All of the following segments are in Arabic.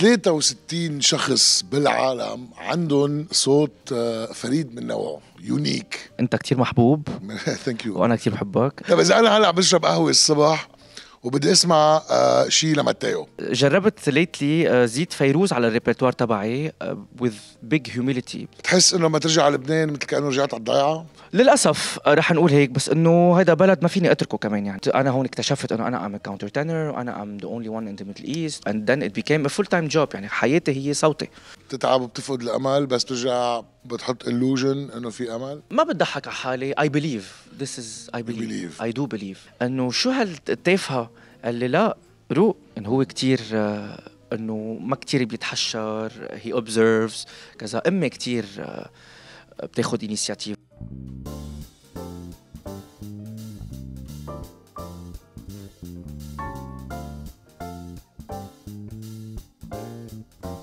63 شخص بالعالم عندهم صوت آه، فريد من نوعه يونيك انت كتير محبوب ثانك يو وانا كتير بحبك طيب اذا انا هلا عم بشرب قهوه الصبح وبدي اسمع آه، شيء لماتيو جربت ليتلي آه، زيت فيروز على الريبرتوار تبعي وذ بيج هيوميليتي بتحس انه لما ترجع على لبنان مثل كانه رجعت على الضيعه للاسف آه، رح نقول هيك بس انه هذا بلد ما فيني اتركه كمان يعني انا هون اكتشفت انه انا ام كاونتر تينر وانا ام ذا اونلي وان ان ذا ميدل ايست اند ذن ات بيكام ا فول تايم جوب يعني حياتي هي صوتي بتتعب وبتفقد الامل بس بترجع بتحط illusion انه في امل ما بتضحك على حالي اي بليف ذس از اي بليف اي دو بليف انه شو هالتافهه اللي لا رو انه هو كثير آه، انه ما كثير بيتحشر هي اوبزرفز كذا امي كثير بتاخذ انيشيتيف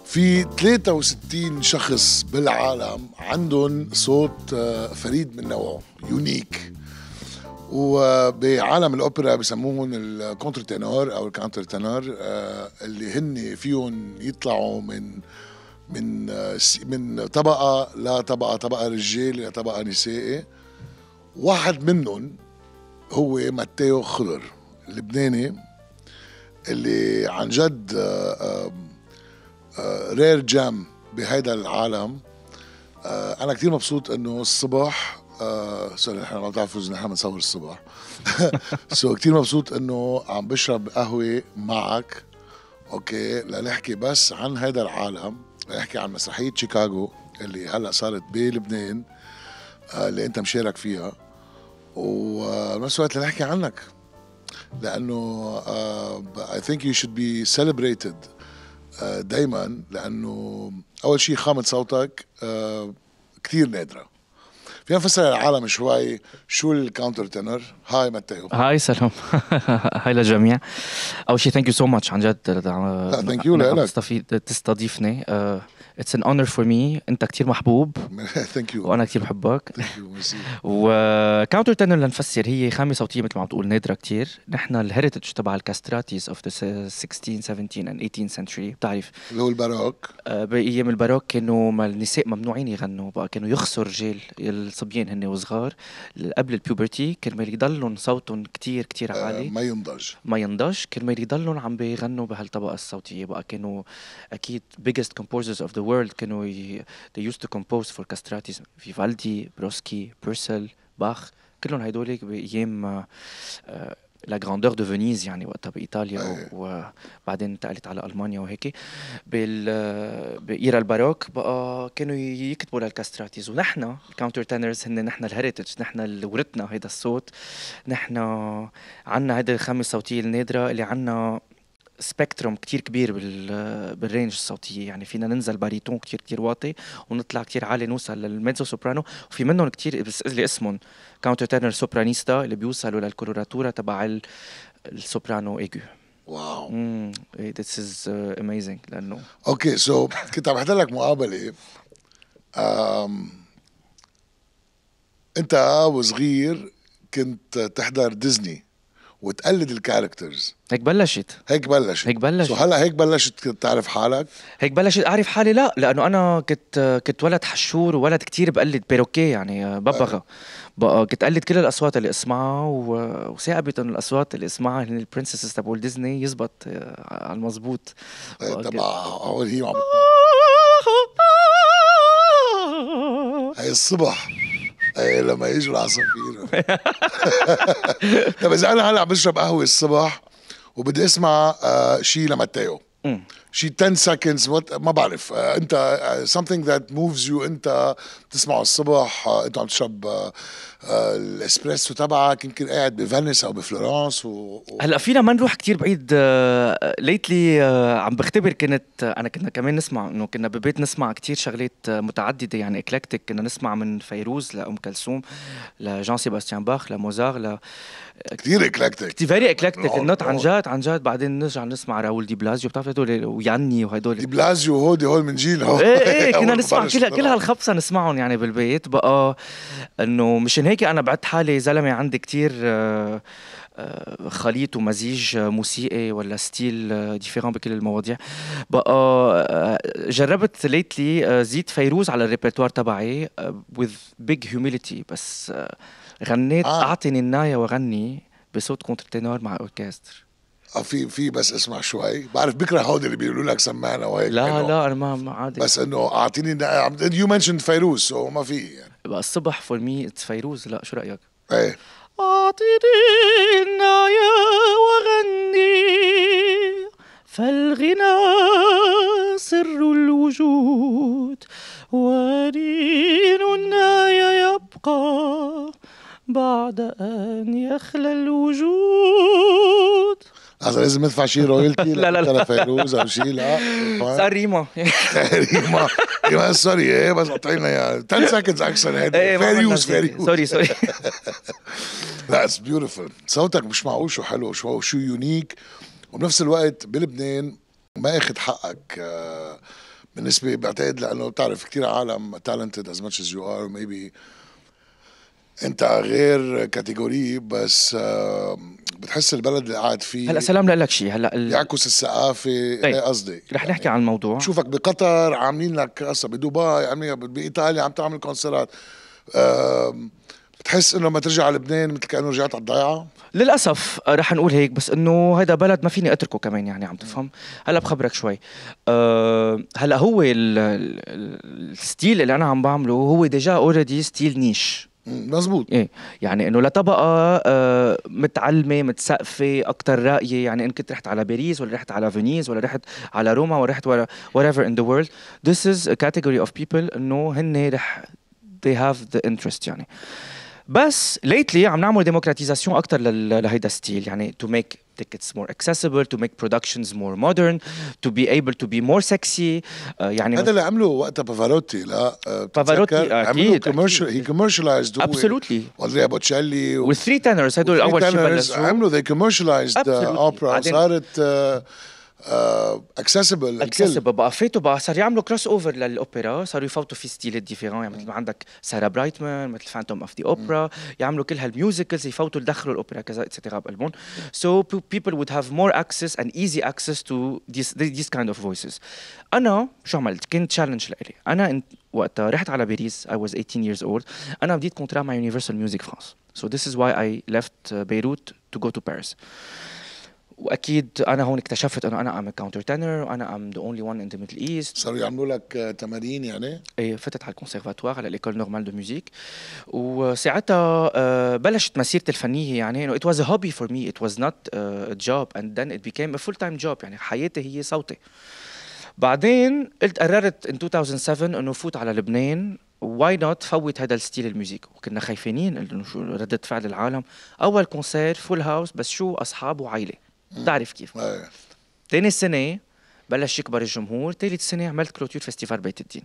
في 63 شخص بالعالم عندهم صوت آه، فريد من نوعه يونيك وبعالم الاوبرا بسموهم الكونتر تينور او الكانتر تينور آه، اللي هن فيهم يطلعوا من من من طبقه لطبقه طبقه رجال لطبقه نسائي واحد منهم هو ماتيو خضر اللبناني اللي عن جد آه، آه، آه، رير جام بهيدا العالم انا كثير مبسوط انه الصبح سوري نحن ما بتعرفوا نحن بنصور الصبح سو كثير مبسوط انه عم بشرب قهوه معك اوكي لنحكي بس عن هذا العالم احكي عن مسرحيه شيكاغو اللي هلا صارت بلبنان آه، اللي انت مشارك فيها وبنفس الوقت لنحكي عنك لانه اي ثينك يو شود بي سيلبريتد دائما لانه اول شيء خامه صوتك آه، كثير نادره فينا نفسر للعالم يعني شوي شو الكاونتر تنر هاي متيو هاي سلام هاي للجميع اول شيء ثانك يو سو ماتش عن جد ثانك يو لك تستضيفني آه، اتس ان اونر فور مي انت كثير محبوب ثانك يو وانا كثير بحبك وكاونتر تنر لنفسر هي خامه صوتيه مثل ما عم تقول نادره كثير نحن الهيريتج تبع الكاستراتيز اوف ذا 16 17 اند 18 سنتري بتعرف اللي هو الباروك آه، بايام الباروك كانوا ما النساء ممنوعين يغنوا بقى كانوا يخسروا رجال الصبيان هن وصغار قبل البيوبرتي كرمال يضلهم صوتهم كثير كثير آه، عالي ما ينضج ما ينضج كرمال يضلهم عم بيغنوا بهالطبقه الصوتيه بقى كانوا اكيد biggest composers of the world كانوا ي... they used to compose for castratis فيفالدي بروسكي بيرسل باخ كلهم هيدول بايام لا غراندور دو فينيز يعني وقتها بايطاليا أيوة. وبعدين انتقلت على المانيا وهيك بال بايرا الباروك بقى كانوا يكتبوا للكاستراتيز ونحن الكاونتر تنرز هن نحن الهيريتج نحن اللي ورثنا هيدا الصوت نحن عندنا هيدا الخامه الصوتيه النادره اللي عندنا سبيكتروم كتير كبير بالرينج الصوتيه يعني فينا ننزل باريتون كتير كتير واطي ونطلع كتير عالي نوصل للميزو سوبرانو وفي منهم كتير بس لي اسمهم كاونتر تينر سوبرانيستا اللي بيوصلوا للكولوراتورا تبع السوبرانو ايجو واو ذس از اميزنج لانه اوكي سو كنت عم بحضر لك مقابله um, انت وصغير كنت تحضر ديزني وتقلد الكاركترز هيك بلشت هيك بلشت هيك بلشت وهلا هلا هيك بلشت تعرف حالك هيك بلشت اعرف حالي لا لانه انا كنت كنت ولد حشور وولد كتير بقلد بيروكي يعني ببغى بقى كنت قلد كل الاصوات اللي اسمعها وثابت انه الاصوات اللي اسمعها هن البرنسسز تبع ديزني يزبط آه، على المزبوط إيه، تبع هي هي الصبح إيه، لما يجوا العصافير طب اذا انا هلا بشرب قهوه الصبح وبدي اسمع آه، شيء لماتيو شي mm. 10 seconds ما بعرف آه، انت آه، something that moves you انت بتسمعه الصبح آه، انت عم تشرب الاسبريسو تبعك يمكن قاعد بفينيس او بفلورانس و... و... هلا فينا ما نروح كتير بعيد ليتلي عم بختبر كنت انا كنا كمان نسمع انه كنا ببيت نسمع كتير شغلات متعدده يعني اكلكتيك كنا نسمع من فيروز لام كلثوم لجان سيباستيان باخ لموزار ل كثير اكلكتيك كثير فيري اكلكتيك النوت عن آه. جد عن جد بعدين نرجع نسمع راول دي بلازيو بتعرف هدول وياني وهدول دي بلازيو هودي هول من جيل ايه ايه, إيه، كنا نسمع كل كل هالخبصه نسمعهم يعني بالبيت بقى انه مشان هيك انا بعت حالي زلمه عندي كثير آه، آه، خليط ومزيج موسيقي ولا ستيل ديفيرون بكل المواضيع بقى جربت ليتلي زيد فيروز على الريبرتوار تبعي with big humility بس غنيت آه. اعطني النايه وغني بصوت كونترتينور مع اوركستر آه، في في بس اسمع شوي بعرف بكره هودي اللي بيقولوا لك سمعنا وهيك لا لا انا ما عادي بس انه اعطيني يو منشند آه، فيروز سو ما في يعني بقى الصبح فور مي فيروز لا شو رايك؟ ايه اعطني النايا وغني فالغنى سر الوجود ودين النايا يبقى بعد أن يخلى الوجود لحظة لازم ندفع شي رويالتي لا لا لا فيروز أو شي لا ريما ريما ريما سوري إيه بس قاطعينا يعني 10 سكندز أكثر هيدي فيروز فيروز سوري سوري لا اتس بيوتيفول صوتك مش معقول شو حلو شو شو يونيك وبنفس الوقت بلبنان ما اخذ حقك آه، بالنسبه بعتقد لانه بتعرف كثير عالم تالنتد از ماتش از يو ار ميبي انت غير كاتيجوري بس بتحس البلد اللي قاعد فيه هلا سلام لك شيء هلا ال... يعكس الثقافه طيب. إيه قصدي رح يعني نحكي عن الموضوع شوفك بقطر عاملين لك قصه بدبي عاملين بايطاليا عم تعمل كونسرات بتحس انه لما ترجع على لبنان مثل كانه رجعت على الضيعه للاسف آه، رح نقول هيك بس انه هذا بلد ما فيني اتركه كمان يعني عم تفهم هلا بخبرك شوي أه هلا هو الستيل اللي انا عم بعمله هو ديجا اوريدي ستيل نيش مزبوط ايه يعني انه لطبقه آه متعلمه متسقفه اكثر راقيه يعني ان كنت رحت على باريس ولا رحت على فينيس ولا رحت على روما ولا رحت ورا whatever in the world this is a category of people انه هن رح they have the interest يعني آه بس ليتلي عم نعمل ديموكراتيزاسيون اكثر لهيدا ستيل يعني تو ميك tickets more accessible to make productions more modern to be able to be more sexy uh, يعني هذا اللي عمله وقتها بافاروتي لا آه، بافاروتي آه، اكيد كوميرشال هي كوميرشالايزد ابسولوتلي اندريا بوتشيلي والثري تنرز هدول اول شيء بلشوا عملوا ذي commercialized اوبرا صارت صارت اكسسبل اكسسبل بقى فاتوا بقى صار يعملوا كروس اوفر للاوبرا صاروا يفوتوا في ستيلات ديفيرون يعني مثل ما عندك سارة برايتمان مثل فانتوم اوف ذا اوبرا يعملوا كل هالميوزيكلز يفوتوا يدخلوا الاوبرا كذا اتسيتيرا بالبون سو بيبل وود هاف مور اكسس اند ايزي اكسس تو ذيس كايند اوف فويسز انا شو عملت كان تشالنج لإلي انا وقتها رحت على باريس I was 18 years old انا بديت كونترا مع يونيفرسال ميوزك فرانس so this is why I left Beirut to go to Paris واكيد انا هون اكتشفت انه انا ام كاونتر تينر وانا ام ذا اونلي وان ان ذا ميدل ايست صاروا يعملوا لك تمارين يعني؟ ايه فتت على الكونسيرفاتوار على ليكول نورمال دو ميوزيك وساعتها آه، بلشت مسيرتي الفنيه يعني انه ات واز هوبي فور مي ات واز نوت جوب اند ذن ات بيكام ا فول تايم جوب يعني حياتي هي صوتي بعدين قلت قررت ان 2007 انه فوت على لبنان واي نوت فوت هذا الستيل الميوزيك وكنا خايفين انه شو رده فعل العالم اول كونسير فول هاوس بس شو اصحاب وعائله بتعرف كيف أيه. تاني سنه بلش يكبر الجمهور تالت سنه عملت كلوتير فيستيفال بيت الدين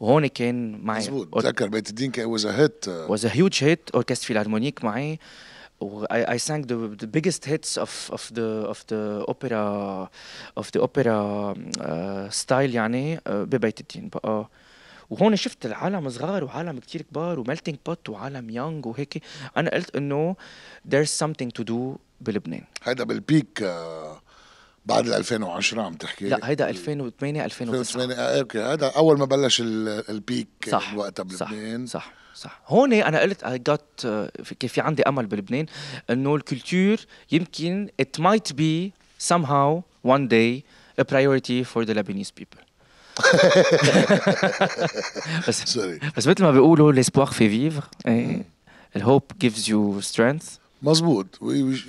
وهون كان معي مزبوط بتذكر بيت الدين كان واز هيت واز هيوج هيت في فيلارمونيك معي و اي اي sang ذا بيجست هيتس اوف اوف ذا the of the opera of the آه، يعني uh, ببيت الدين بقى آه. وهون شفت العالم صغار وعالم كتير كبار وملتينج بوت وعالم يونغ وهيك انا قلت انه از something تو دو بلبنان هيدا بالبيك آه، بعد ال 2010 عم تحكي لا هيدا 2008 2009 2008 اوكي هيدا اول ما بلش البيك صح وقتها بلبنان صح صح صح هون انا قلت اي آه، جات كيف في عندي امل بلبنان انه الكولتور يمكن ات مايت بي هاو وان داي ا برايورتي فور ذا لبنانيز بيبل بس سوري بس مثل ما بيقولوا ليسبوار في فيفر الهوب جيفز يو سترينث مزبوط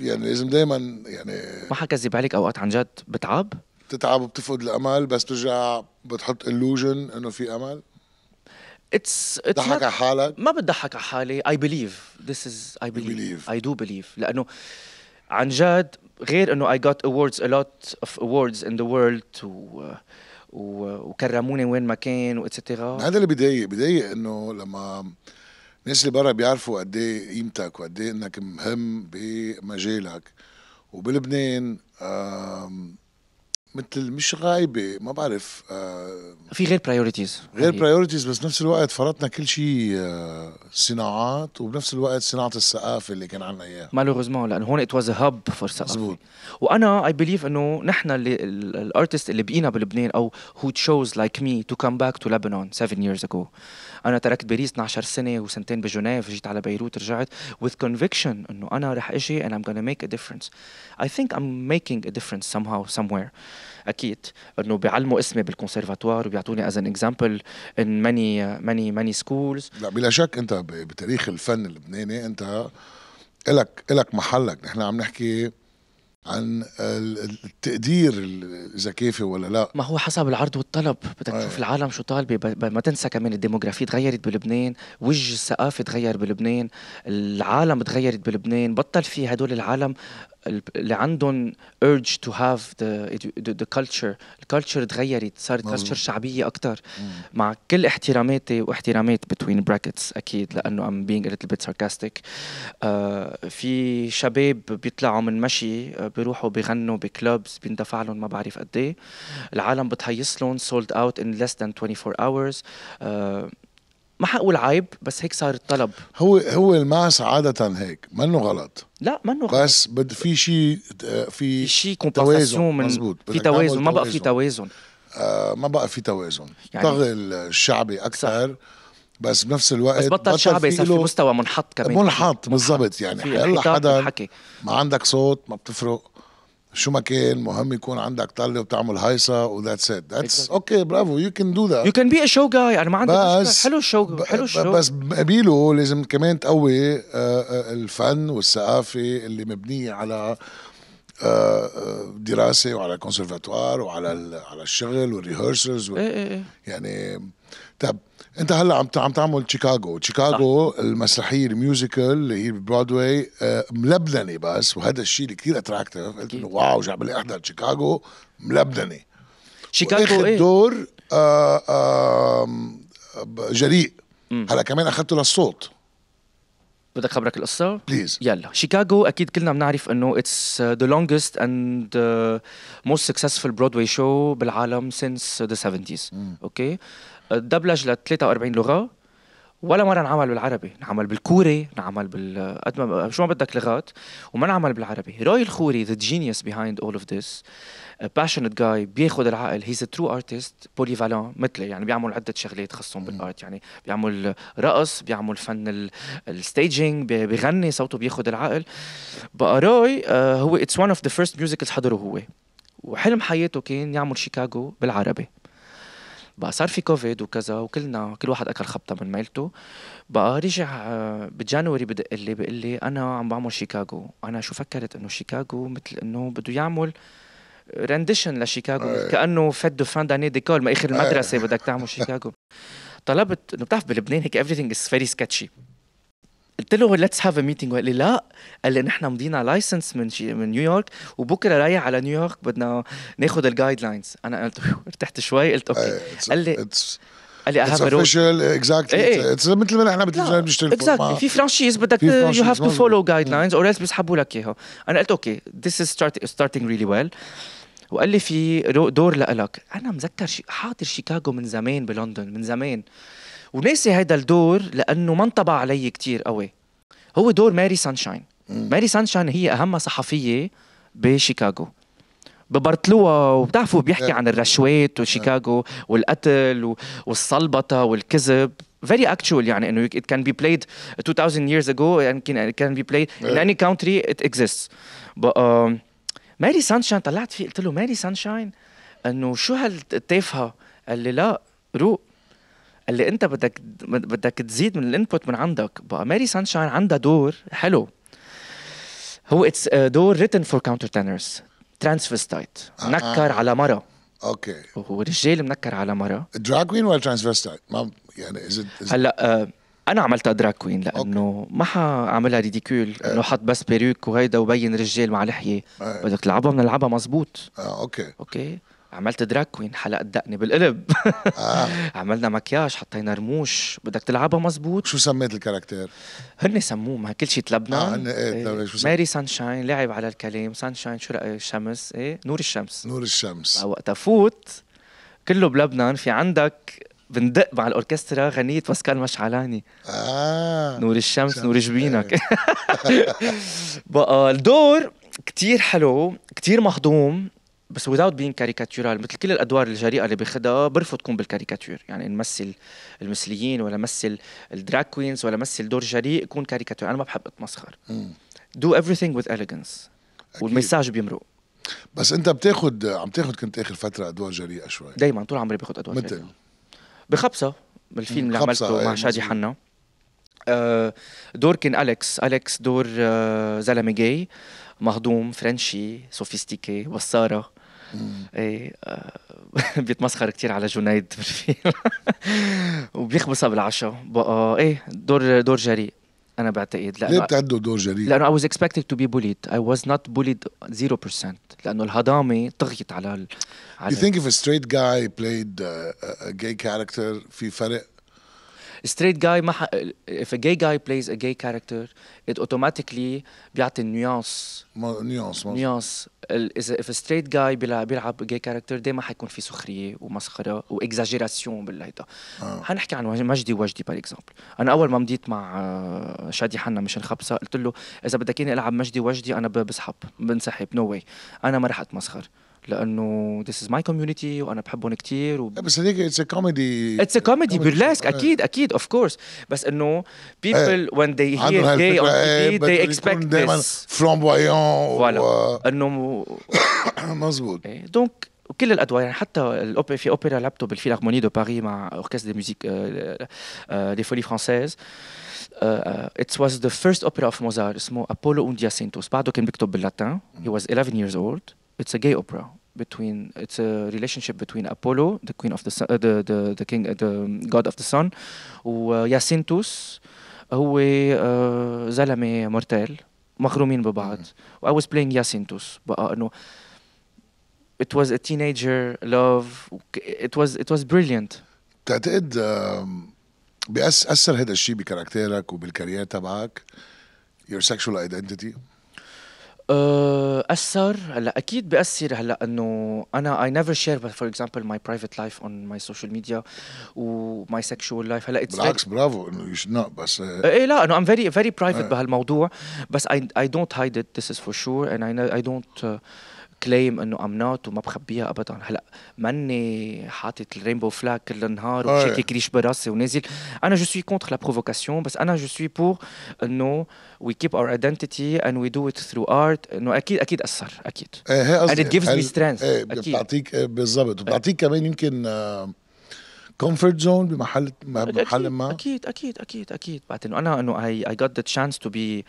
يعني لازم دايما يعني ما حكذب عليك اوقات عن جد بتعب؟ بتتعب وبتفقد الامل بس بترجع بتحط illusion انه في امل اتس اتس ضحك على حالك ما بتضحك على حالي اي بليف ذس از اي بليف اي دو بليف لانه عن جد غير انه اي جوت awards ا لوت اوف awards ان ذا world وكرموني وين ما كان واتسترا هذا اللي بضايق بضايق انه لما الناس اللي برا بيعرفوا قد ايه قيمتك وقد ايه انك مهم بمجالك وبلبنان مثل مش غايبه ما بعرف آه، في غير برايورتيز غير برايورتيز يعني بس نفس الوقت فرطنا كل شيء آه، صناعات وبنفس الوقت صناعه الثقافه اللي كان عندنا اياها مالوغوزمون لانه هون ات واز هاب فور ثقافه وانا اي بليف انه نحن اللي الارتست اللي بقينا بلبنان او هو تشوز لايك مي تو كم باك تو لبنان 7 years ago انا تركت باريس 12 سنه وسنتين بجنيف جيت على بيروت رجعت with conviction انه انا رح اجي and I'm gonna make a difference I think I'm making a difference somehow somewhere اكيد انه بيعلموا اسمي بالكونسيرفاتوار وبيعطوني از ان اكزامبل ان ماني ماني ماني سكولز لا بلا شك انت بتاريخ الفن اللبناني انت الك الك محلك نحن عم نحكي عن التقدير اذا كافي ولا لا ما هو حسب العرض والطلب بدك تشوف آه. العالم شو طالبه ما تنسى كمان الديموغرافي تغيرت بلبنان وجه الثقافه تغير بلبنان العالم تغيرت بلبنان بطل في هدول العالم اللي عندهم urge to have the, the, the culture الكالتشر تغيرت صارت كالتشر شعبية أكثر مع كل احتراماتي واحترامات between brackets أكيد لأنه I'm being a little bit sarcastic uh, في شباب بيطلعوا من مشي آه، بيروحوا بيغنوا بكلوبز بيندفع لهم ما بعرف قد إيه. العالم بتهيص لهم sold out in less than 24 hours uh, ما حقول عيب بس هيك صار الطلب هو هو الماس عاده هيك منه غلط لا منه غلط بس بد في شيء في شيء توازن من مزبوط. في توازن ما بقى في توازن آه ما بقى في توازن يعني طغى الشعبي اكثر صح. بس بنفس الوقت بس بطل, بطل شعبي صار في مستوى منحط كمان منحط بالضبط يعني هلا حدا ما عندك صوت ما بتفرق شو ما كان مهم يكون عندك طله وتعمل هايصه وذاتس ات ذاتس اوكي برافو يو كان دو ذات يو كان بي ا شو جاي انا ما عندي بس حلو الشو حلو الشو بس بقابله لازم كمان تقوي آه، آه، الفن والثقافه اللي مبنيه على آه، دراسه وعلى الكونسرفاتوار وعلى على الشغل والريهرسلز وال... إيه، إيه. يعني طب انت هلا عم عم تعمل شيكاغو شيكاغو المسرحيه الميوزيكال اللي هي برودواي آه، ملبنني بس وهذا الشيء اللي كثير اتراكتيف قلت انه واو جاب لي احضر شيكاغو ملبنني شيكاغو ايه دور آه، آه، جريء هلا كمان اخذته للصوت بدك خبرك القصة؟ بليز يلا شيكاغو أكيد كلنا بنعرف إنه اتس ذا لونجست أند موست سكسسفul برودواي شو بالعالم سينس ذا 70s أوكي mm. okay. دبلج ل 43 لغه ولا مره انعمل بالعربي انعمل بالكوري انعمل بال قد ما شو ما بدك لغات وما انعمل بالعربي روي الخوري ذا جينيوس بيهايند اول اوف ذيس باشنت جاي بياخذ العقل هيز ترو ارتست بوليفالون مثلي يعني بيعمل عده شغلات خصهم بالارت يعني بيعمل رقص بيعمل فن الستيجنج بيغني صوته بياخذ العقل بقى روي آه، هو اتس ون اوف ذا فيرست ميوزيكلز حضره هو وحلم حياته كان يعمل شيكاغو بالعربي بقى صار في كوفيد وكذا وكلنا كل واحد اكل خبطه من ميلته بقى رجع آه، بجانوري بدق لي بقول لي انا عم بعمل شيكاغو انا شو فكرت انه شيكاغو مثل انه بده يعمل رنديشن لشيكاغو أيه. كانه فيت دو فان داني ديكول ما اخر المدرسه أيه. بدك تعمل شيكاغو طلبت انه بتعرف بلبنان هيك everything is very sketchy قلت له ليتس هاف ا ميتنج وقال لي لا قال لي نحن مضينا لايسنس من شي من نيويورك وبكره رايح على نيويورك بدنا ناخذ الجايد لاينز انا قلت ارتحت شوي قلت اوكي eh, قال لي قال لي اي هاف اوفيشال اكزاكتلي اتس مثل ما نحن بالتلفزيون بنشتغل اكزاكتلي في فرانشيز بدك يو هاف تو فولو جايد لاينز اور ايلس بيسحبوا لك اياها انا قلت اوكي ذيس از ستارتنج ريلي ويل وقال لي في دور لك انا مذكر شي حاضر شيكاغو من زمان بلندن من زمان وناسي هيدا الدور لانه ما انطبع علي كتير قوي هو دور ماري سانشاين ماري سانشاين هي اهم صحفيه بشيكاغو ببرطلوها وبتعرفوا بيحكي عن الرشوات وشيكاغو والقتل والصلبطه والكذب very actual يعني انه it can be played 2000 years ago and can, it can be played in any country it exists But, um, ماري سانشاين طلعت فيه قلت له ماري سانشاين انه شو هالتافهه قال لي لا روق اللي انت بدك بدك تزيد من الانبوت من عندك بقى ماري سانشاين عندها دور حلو هو اتس دور ريتن فور كاونتر تينرز ترانسفستايت نكر على مره اوكي وهو رجال منكر على مره دراج كوين ولا ترانسفستايت ما يعني از هلا آه، انا عملتها دراج كوين لانه ما حاعملها ريديكول آه. انه حط بس بيروك وهيدا وبين رجال مع لحيه آه. بدك تلعبها بنلعبها مزبوط اه اوكي اوكي عملت دراك كوين حلقت دقني بالقلب آه. عملنا مكياج حطينا رموش بدك تلعبها مزبوط شو سميت الكاركتير؟ هن سموه ما كل شيء تلبنا آه هن ايه, ايه. شو ماري سانشاين لعب على الكلام سانشاين شو الشمس ايه نور الشمس نور الشمس وقتها فوت كله بلبنان في عندك بندق مع الاوركسترا غنية باسكال مشعلاني آه نور الشمس نور جبينك إيه. بقى الدور كتير حلو كتير مهضوم بس without being caricatural مثل كل الادوار الجريئه اللي بيخدها آه، برفض تكون بالكاريكاتير يعني نمثل المثليين ولا مثل الدراك كوينز ولا مثل دور جريء كون كاريكاتير انا ما بحب اتمسخر دو everything with elegance أكيد. والمساج بيمرق بس انت بتاخد عم تاخد كنت اخر فتره ادوار جريئه شوي دائما طول عمري باخد ادوار جريئه بخبصه بالفيلم اللي عملته مع آه، شادي حنا آه، دور كان اليكس اليكس دور زلمه جاي مهضوم فرنشي سوفيستيكي وصاره ايه آه، بيتمسخر كثير على جنيد بالفيلم وبيخبصها بالعشاء بقى آه، ايه دور دور جريء انا بعتقد لانه ليه بتعدوا دور جريء؟ لانه I was expected to be bullied I was not bullied 0% لانه الهضامه طغيت على ال... على You think if a straight guy played a, آه، a gay character في فرق ستريت جاي ما if a gay guy plays a gay character it automatically بيعطي ما نيوانس اذا if a straight guy بيلعب بيلعب gay character دائما حيكون في سخريه ومسخره واكزاجيراسيون بالهيدا آه. حنحكي عن مجدي وجدي بار اكزامبل انا اول ما مديت مع آه، شادي حنا مش الخبصه قلت له اذا بدك اياني العب مجدي وجدي انا بسحب بنسحب نو no واي انا ما رح اتمسخر لانه ذيس از ماي كوميونيتي وانا بحبهم كثير و... بس هذيك اتس ا كوميدي اتس ا كوميدي بيرلاسك اكيد اكيد اوف كورس بس انه بيبل وين they هير gay on TV they expect this فوالا uh, انه مزبوط دونك وكل الادوار يعني حتى الأوبرا في اوبرا لعبته بالفيلارموني دو باري مع اوركستر دي ميوزيك آه، آه، آه، دي فولي فرانسيز ات واز ذا فيرست اوبرا اوف موزار اسمه ابولو اوندياسينتوس بعده كان بيكتب باللاتين هي واز 11 years old it's a gay opera between it's a relationship between Apollo, the queen of the sun, uh, the, the the king, uh, the um, god of the sun, وياسينتوس هو زلمة مرتال مغرومين ببعض. I was playing ياسينتوس بقى إنه it was a teenager love it was it was brilliant بتعتقد بأثر هذا الشيء بكاركتيرك وبالكارير تبعك your sexual identity آه، اثر هلا اكيد بأثر هلا انه انا اي نيفر شير فور اكزامبل ماي برايفت لايف اون ماي سوشيال ميديا وماي سكشوال لايف هلا بالعكس برافو انه يو شود نوت بس آه، إيه،, ايه لا انه ام فيري فيري برايفت بهالموضوع بس I اي دونت هايد ات ذس از فور شور اند اي دونت كليم انه ام نوت وما بخبيها ابدا هلا ماني حاطط الرينبو فلاج كل النهار وشاكي كريش براسي ونازل انا جو سوي كونتر لا بروفوكاسيون بس انا جو سوي بور انه وي كيب اور ايدنتيتي اند وي دو ات ثرو ارت انه اكيد اكيد اثر اكيد ايه اند ات جيفز مي سترينث بتعطيك إيه، بالضبط بتعطيك كمان يمكن كومفورت آه، زون بمحل بمحل ما اكيد اكيد اكيد اكيد بعد انه انا انه اي اي جت ذا تشانس تو بي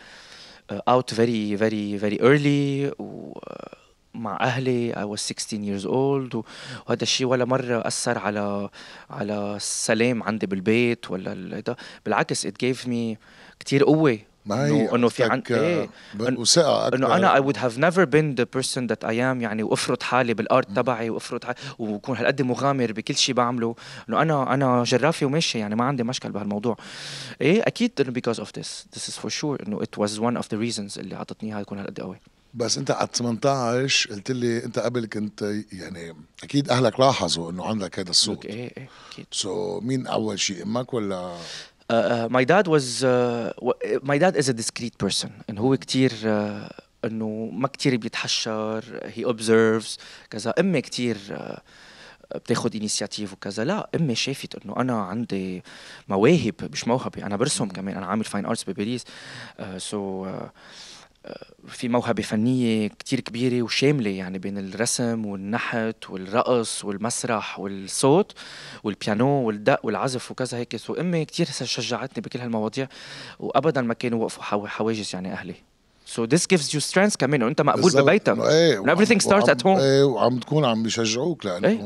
اوت فيري فيري فيري ايرلي و آه، مع اهلي I was 16 years old وهذا الشيء ولا مره اثر على على السلام عندي بالبيت ولا هذا بالعكس it gave me كثير قوه ما هي انه في عن ايه وثقه اكثر انه انا اي وود هاف نيفر بين ذا بيرسون ذات اي ام يعني وافرض حالي بالارت تبعي وافرض حالي وكون هالقد مغامر بكل شيء بعمله انه انا انا جرافي وماشي يعني ما عندي مشكل بهالموضوع ايه اكيد انه because اوف ذس ذس از فور شور انه ات واز ون اوف ذا ريزونز اللي اعطتني اياها يكون هالقد قوي بس انت على 18 قلت لي انت قبل كنت يعني اكيد اهلك لاحظوا انه عندك هذا الصوت ايه ايه اكيد سو مين اول شيء امك ولا ماي داد واز ماي داد از ا ديسكريت بيرسون انه هو كثير uh, آه، انه ما كثير بيتحشر هي اوبزرفز كذا امي كثير uh, آه، بتاخد انيشيتيف وكذا لا امي شافت انه انا عندي مواهب مش موهبه انا برسم كمان انا عامل فاين ارتس بباريس سو آه، uh, so, في موهبة فنية كتير كبيرة وشاملة يعني بين الرسم والنحت والرقص والمسرح والصوت والبيانو والدق والعزف وكذا هيك وأمي كتير شجعتني بكل هالمواضيع وأبدا ما كانوا وقفوا حواجز يعني أهلي So this gives you strength كمان وانت مقبول ببيتك ايه everything starts at home ايه وعم تكون عم بيشجعوك لانه ايه؟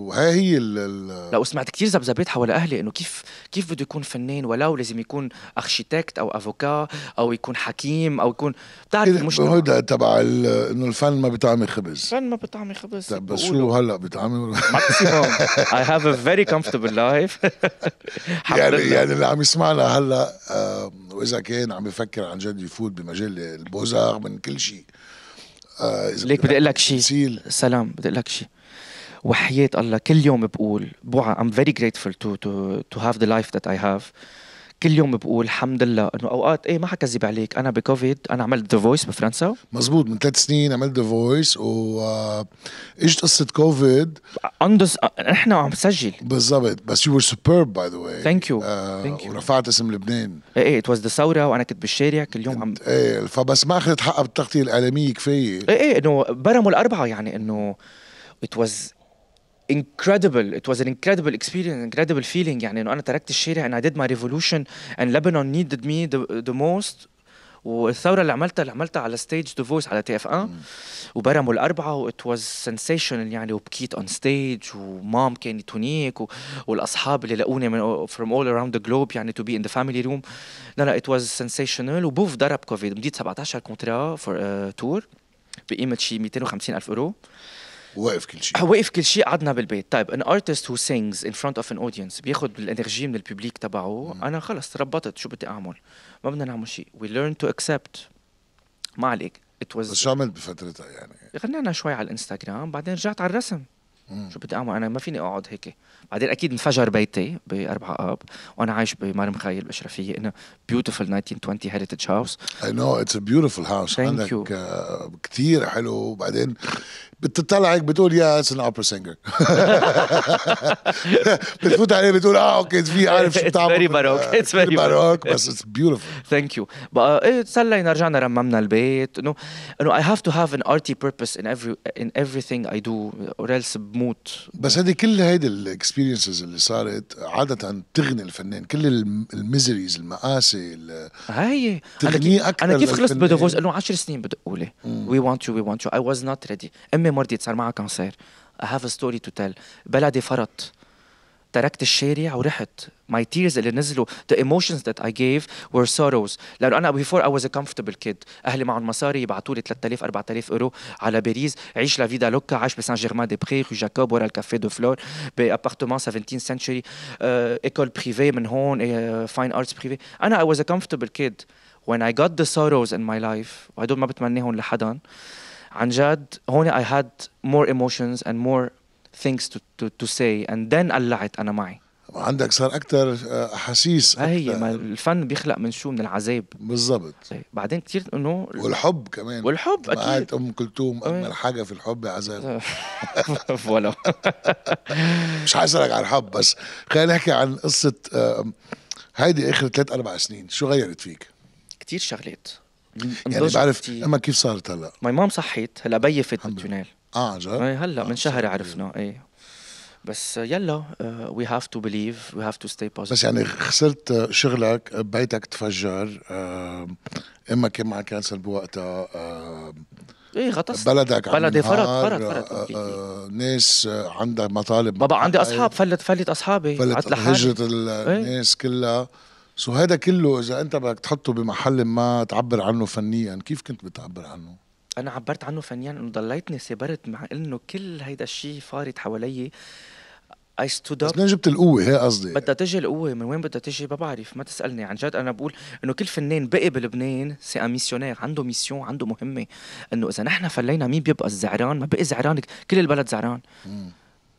وهي هي ال ال لا وسمعت كثير ذبذبات حول اهلي انه كيف كيف بده يكون فنان ولو لازم يكون اركيتكت او افوكا او يكون حكيم او يكون بتعرف إيه مش هيدا تبع انه الفن ما بيطعمي خبز الفن ما بيطعمي خبز طب بس شو هلا بيطعمي ماكسيموم اي هاف ا فيري كومفورتبل لايف يعني يعني اللي عم يسمعنا هلا واذا كان عم يفكر عن جد يفوت بمجال البوزار من كل شيء آه ليك بدي اقول لك شيء سلام بدي اقول لك شيء وحياة الله كل يوم بقول بوعى ام فيري grateful تو تو to have the life that I have كل يوم بقول الحمد لله انه اوقات ايه ما حكذب عليك انا بكوفيد انا عملت ذا فويس بفرنسا مزبوط من ثلاث سنين عملت ذا فويس واجت قصه كوفيد اندس نحن عم نسجل بالضبط بس يو ور سوبرب باي ذا واي ثانك يو ثانك يو ورفعت اسم لبنان ايه ات واز ذا ثوره وانا كنت بالشارع كل يوم عم ايه فبس ما اخذت حقها بالتغطيه الاعلاميه كفايه ايه ايه انه برموا الاربعه يعني انه ات واز incredible it was an incredible experience incredible feeling يعني انه انا تركت الشارع and I did my revolution and Lebanon needed me the, the most والثوره اللي عملتها اللي عملتها على ستيج ذا فويس على تي اف ان وبرموا الاربعه وات واز سنسيشنال يعني وبكيت اون ستيج ومام كانت هنيك والاصحاب اللي لقوني من فروم اول اراوند ذا جلوب يعني تو بي ان ذا فاميلي روم لا لا ات واز سنسيشنال وبوف ضرب كوفيد مديت 17 كونترا فور تور آه، بقيمه شي 250 الف يورو واقف كل شيء آه، واقف كل شيء قعدنا بالبيت طيب ان ارتست هو سينجز ان فرونت اوف ان اودينس بياخد الانرجي من الببليك تبعه انا خلص ربطت شو بدي اعمل ما بدنا نعمل شيء وي ليرن تو اكسبت ما عليك ات بس شو عملت بفترتها يعني؟ غنينا شوي على الانستغرام بعدين رجعت على الرسم مم. شو بدي اعمل انا ما فيني اقعد هيك بعدين اكيد انفجر بيتي باربع اب وانا عايش بمرم مخيل باشرفيه انه بيوتيفل 1920 هيريتج هاوس اي نو اتس ا بيوتيفل هاوس عندك آه، كثير حلو وبعدين بتطلعك بتقول يا اتس ان اوبرا سينجر بتفوت عليه بتقول اه اوكي في عارف شو بتعمل فيري باروك اتس فيري باروك بس اتس بيوتيفول ثانك يو بقى ايه تسلينا رجعنا رممنا البيت انه انه اي هاف تو هاف ان ارتي بيربس ان افري ان ثينج اي دو or else بموت بس هذه كل هيدي الاكسبيرينسز اللي صارت عادة تغني الفنان كل الميزريز المآسي هي تغنيه اكثر انا كيف خلصت بدافوس انه 10 سنين بدقوا لي وي ونت يو وي ونت يو اي واز نوت ريدي امي مرضية صار معها كانسير I have a story to tell بلدي فرط تركت الشارع ورحت my tears اللي نزلوا the emotions that I gave were sorrows لأنه أنا before I was a comfortable kid أهلي معهم مصاري يبعثوا لي 3000 4000 أورو على باريس عيش لا فيدا لوكا عايش بسان جيرمان دي بري رو جاكوب ورا الكافي دو فلور بأبارتمان 17 سنتشري إيكول بريفي من هون فاين أرتس بريفي أنا I was a comfortable kid when I got the sorrows in my life وهدول ما بتمنيهم لحدا عن جد هون I had more emotions and more things to, to, to say and then قلعت أنا معي وعندك صار اكثر آه، احاسيس هي ما الفن بيخلق من شو من العذاب بالضبط طيب، بعدين كثير انه والحب كمان والحب اكيد ام كلثوم اجمل حاجه في الحب عذاب ولو مش عايز اسالك عن الحب بس خلينا نحكي عن قصه هيدي اخر ثلاث اربع سنين شو غيرت فيك؟ كثير شغلات يعني بعرف اما كيف صارت هلا؟ ماي مام صحيت هلا بيي فت بالتونيل اه جد؟ ايه هلا من آه، شهر عرفنا ايه بس يلا وي هاف تو بليف وي هاف تو ستي بوزيتيف بس يعني خسرت شغلك بيتك تفجر آه، اما كان معك كانسر بوقتها آه، ايه غطست بلدك بلدي فرط فرط فرط ناس عندها مطالب بابا عندي اصحاب فلت فلت اصحابي فلت هجرة إيه. الناس كلها سو هذا كله اذا انت بدك تحطه بمحل ما تعبر عنه فنيا كيف كنت بتعبر عنه انا عبرت عنه فنيا انه ضليتني سبرت مع انه كل هيدا الشيء فارط حوالي اي ستود اب بس جبت القوه هي قصدي بدها تجي القوه من وين بدها تجي ما بعرف ما تسالني عن جد انا بقول انه كل فنان بقي بلبنان سي ان ميسيونير عنده ميسيون عنده مهمه انه اذا نحن فلينا مين بيبقى الزعران ما بقي زعران كل البلد زعران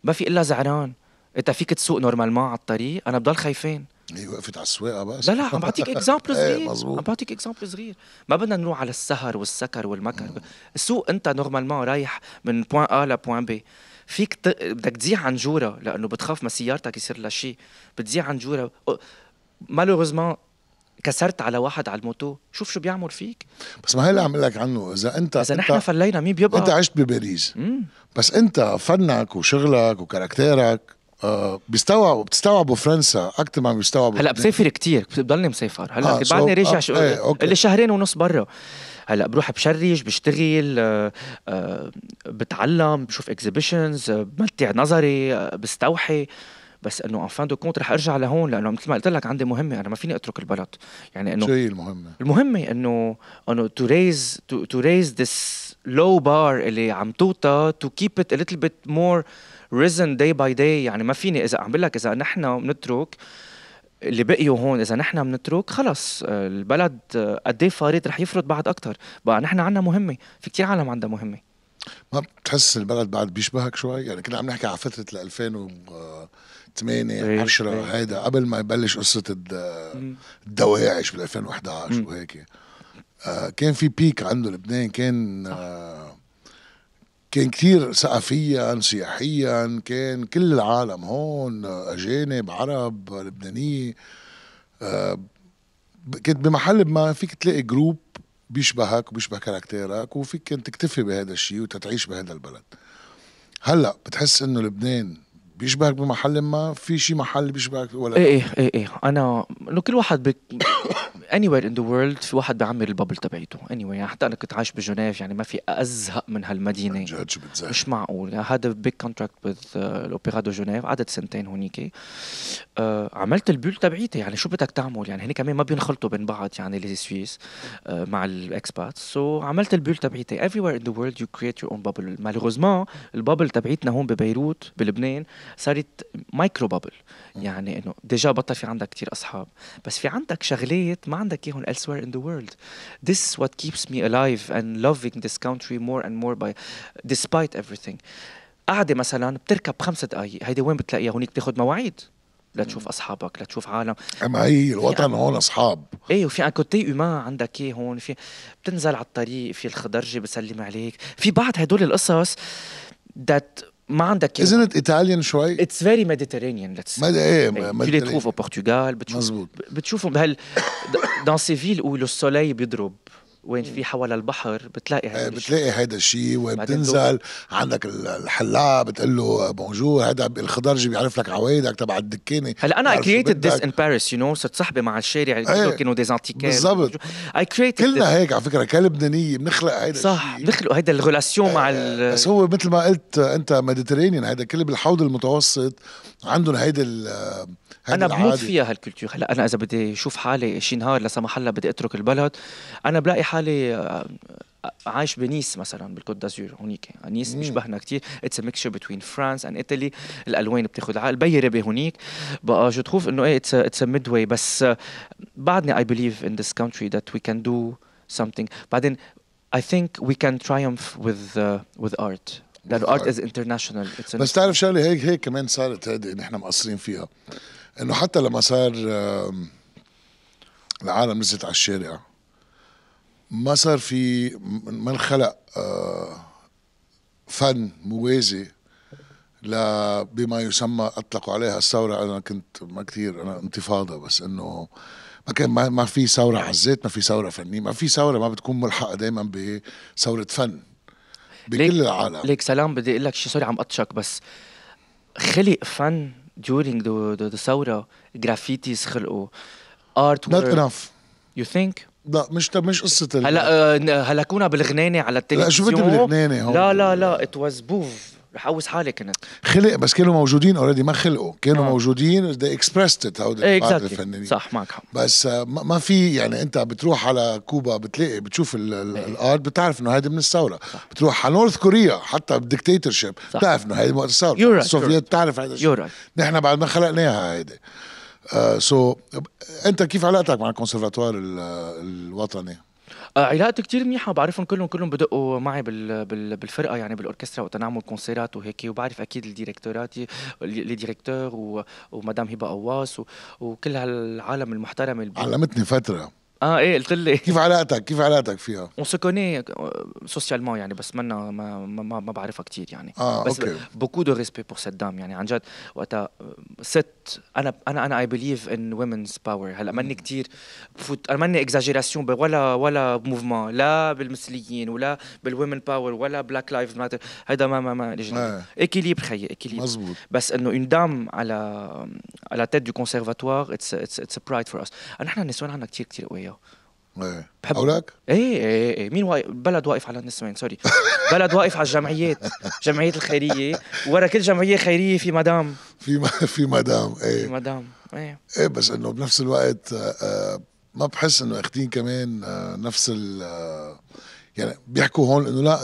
ما في الا زعران انت فيك تسوق نورمالمون على الطريق انا بضل خايفين هي وقفت على السواقه بس لا لا عم بعطيك اكزامبل إيه، صغير عم بعطيك اكزامبل صغير ما بدنا نروح على السهر والسكر والمكر مم. السوق انت نورمالمون رايح من بوان ا لبوان بي فيك ت... بدك تزيع عن جورة لانه بتخاف ما سيارتك يصير لها شيء بتزيع عن جورة مالوريزمون كسرت على واحد على الموتو شوف شو بيعمل فيك بس ما هي اللي عم لك عنه اذا انت اذا نحن فلينا مين بيبقى انت عشت بباريس بس انت فنك وشغلك وكاركتيرك بيستوعبوا بتستوعبوا فرنسا اكثر ما بيستوعبوا هلا بسافر كثير بضلني مسافر هلا آه بعدني راجع آه شو... إيه، اللي شهرين ونص برا هلا بروح بشرج بشتغل آه، آه، بتعلم بشوف اكزيبيشنز آه، بمتع نظري بستوحي بس انه ان فان دو كونت رح ارجع لهون لانه مثل ما قلت لك عندي مهمه انا ما فيني اترك البلد يعني انه شو هي المهمه؟ المهمه انه انه تو ريز تو ريز ذس لو بار اللي عم توطى تو كيب ات ا ليتل بيت مور risen day by day يعني ما فيني اذا عم بقول لك اذا نحن بنترك اللي بقيوا هون اذا نحن بنترك خلص البلد قد ايه فارط رح يفرط بعد اكثر بقى نحن عندنا مهمه في كثير عالم عندها مهمه ما بتحس البلد بعد بيشبهك شوي يعني كنا عم نحكي على فتره ال 2008 10 إيه، إيه. هيدا قبل ما يبلش قصه الدواعش بال 2011 وهيك آه، كان في بيك عنده لبنان كان آه كان كثير ثقافيا سياحيا كان كل العالم هون اجانب عرب لبنانيه آه، كنت بمحل ما فيك تلاقي جروب بيشبهك وبيشبه كاركتيرك وفيك كنت تكتفي بهذا الشيء وتتعيش بهذا البلد هلا بتحس انه لبنان بيشبهك بمحل ما في شي محل بيشبهك ولا ايه ايه ايه, إيه. انا انه كل واحد بك anywhere in the world في واحد بيعمر الببل تبعيته anyway يعني حتى انا كنت عايش بجنيف يعني ما في ازهق من هالمدينه مش معقول يعني هذا بيج كونتراكت وذ الاوبرا دو جنيف قعدت سنتين هونيك آه عملت البول تبعيتي يعني شو بدك تعمل يعني هن كمان ما بينخلطوا بين بعض يعني لي سويس آه مع الاكسبات سو so عملت البول تبعيتي everywhere in the world you create your own bubble malheureusement الببل تبعيتنا هون ببيروت بلبنان صارت مايكرو بابل يعني انه ديجا بطل في عندك كثير اصحاب بس في عندك شغلات ما عندك اياهم elsewhere in the world this what keeps me alive and loving this country more and more by despite everything قاعدة مثلا بتركب خمس دقايق هيدي وين بتلاقيها هونيك بتاخذ مواعيد لتشوف اصحابك لتشوف عالم اما هي الوطن هون اصحاب ايه وفي ان كوتي ما عندك ايه هون في بتنزل على الطريق في الخضرجي بسلم عليك في بعض هدول القصص ذات ما عندك كلمة isn't إيطاليان شوي؟ اتس فيري ميديترينيان ليتس مد... ايه ميديترينيان لي تروف au بتشوف مزبوط. بتشوفهم بهال دان سي فيل où لو سولي بيضرب وين في حوالى البحر بتلاقي هذا آه، بتلاقي هيدا الشيء وين بتنزل عندك الحلاق بتقول له بونجور آه، هذا الخضرجي بيعرف لك عوايدك تبع الدكانه هلا انا اي كريتد ذس ان باريس يو نو صرت صاحبه مع الشارع كانوا كانوا ديزانتيكات بالضبط اي كريتد كلنا هيك على فكره كلبنانيه بنخلق هيدا صح بنخلق هيدا الريلاسيون مع ال آه، بس هو مثل ما قلت انت ميديترينيان هيدا كل بالحوض المتوسط عندهم هيدا انا بموت فيها هالكلتور هلا انا اذا بدي اشوف حالي شي نهار لا سمح الله بدي اترك البلد انا بلاقي حالي حالي آه، عايش بنيس مثلا بالكوت دازور هونيك نيس بيشبهنا كثير اتس ميكشر بتوين فرانس اند ايطالي الالوان بتاخذ البي ربي هونيك بقى جو تروف انه ايه اتس ميد واي بس آه، بعدني اي بليف ان ذيس كونتري ذات وي كان دو سمثينج بعدين اي ثينك وي كان ترايمف وذ وذ ارت لانه ارت از انترناشونال بس تعرف شغله هيك هيك كمان صارت هذه نحن مقصرين فيها انه حتى لما صار العالم نزلت على الشارع ما صار في ما انخلق آه، فن موازي ل بما يسمى اطلقوا عليها الثوره انا كنت ما كثير انا انتفاضه بس انه ما كان ما في ثوره عزيت ما في ثوره فنيه ما في ثوره ما بتكون ملحقه دائما بثوره فن بكل ليك العالم ليك سلام بدي اقول لك شيء سوري عم اطشك بس خلق فن during the, the, the ثوره جرافيتيز خلقوا ارت not enough you think لا مش مش قصه هلا آه، هلا كونا بالغنانه على التلفزيون لا شو بدي بالغنانه هون لا لا لا ات واز بوف رح اوس حالي كنت خلق بس كانوا موجودين اوريدي ما خلقوا كانوا آه. موجودين ذا اكسبرست ات هودي الفنانين صح معك حق بس آه، ما في يعني انت بتروح على كوبا بتلاقي بتشوف الارت إيه. بتعرف انه هيدي من الثوره بتروح على نورث كوريا حتى شيب بتعرف انه هيدي وقت الثوره السوفيت بتعرف هذا الشيء نحن بعد ما خلقناها هيدي سو آه، uh, so, انت كيف علاقتك مع الكونسرفاتوار الوطني؟ آه، علاقتي كتير منيحه بعرفهم كلهم كلهم بدقوا معي بالفرقه يعني بالاوركسترا وقت نعمل كونسيرات وهيك وبعرف اكيد الديريكتوراتي لي ديريكتور ومدام هبه قواص وكل هالعالم المحترمه اللي علمتني فتره اه ايه قلت لي كيف علاقتك كيف علاقتك فيها؟ اون سو كوني آه، سوسيالمون يعني بس منا ما ما, ما بعرفها كثير يعني آه بس اوكي بوكو دو ريسبي بور سيت دام يعني عن جد وقتها آه، ست انا انا انا اي بليف ان ويمنز باور هلا ماني كثير بفوت انا ماني اكزاجيراسيون ولا ولا موفمون لا بالمثليين ولا بالويمن باور ولا بلاك لايف ماتر هيدا ما ما ما اكيليبر آه. خيي اكيليبر مزبوط بس انه اون دام على على تيت دو كونسيرفاتوار اتس اتس برايد فور اس نحن النسوان عندنا كثير كثير قوية اياه بحب اولاك؟ ايه ايه ايه مين واقف بلد واقف على النسوان سوري بلد واقف على الجمعيات الجمعيات الخيريه ورا كل جمعيه خيريه في مدام في م... في مدام ايه في مدام ايه ايه بس انه بنفس الوقت آه, آه، ما بحس انه اخذين كمان آه نفس ال آه يعني بيحكوا هون انه لا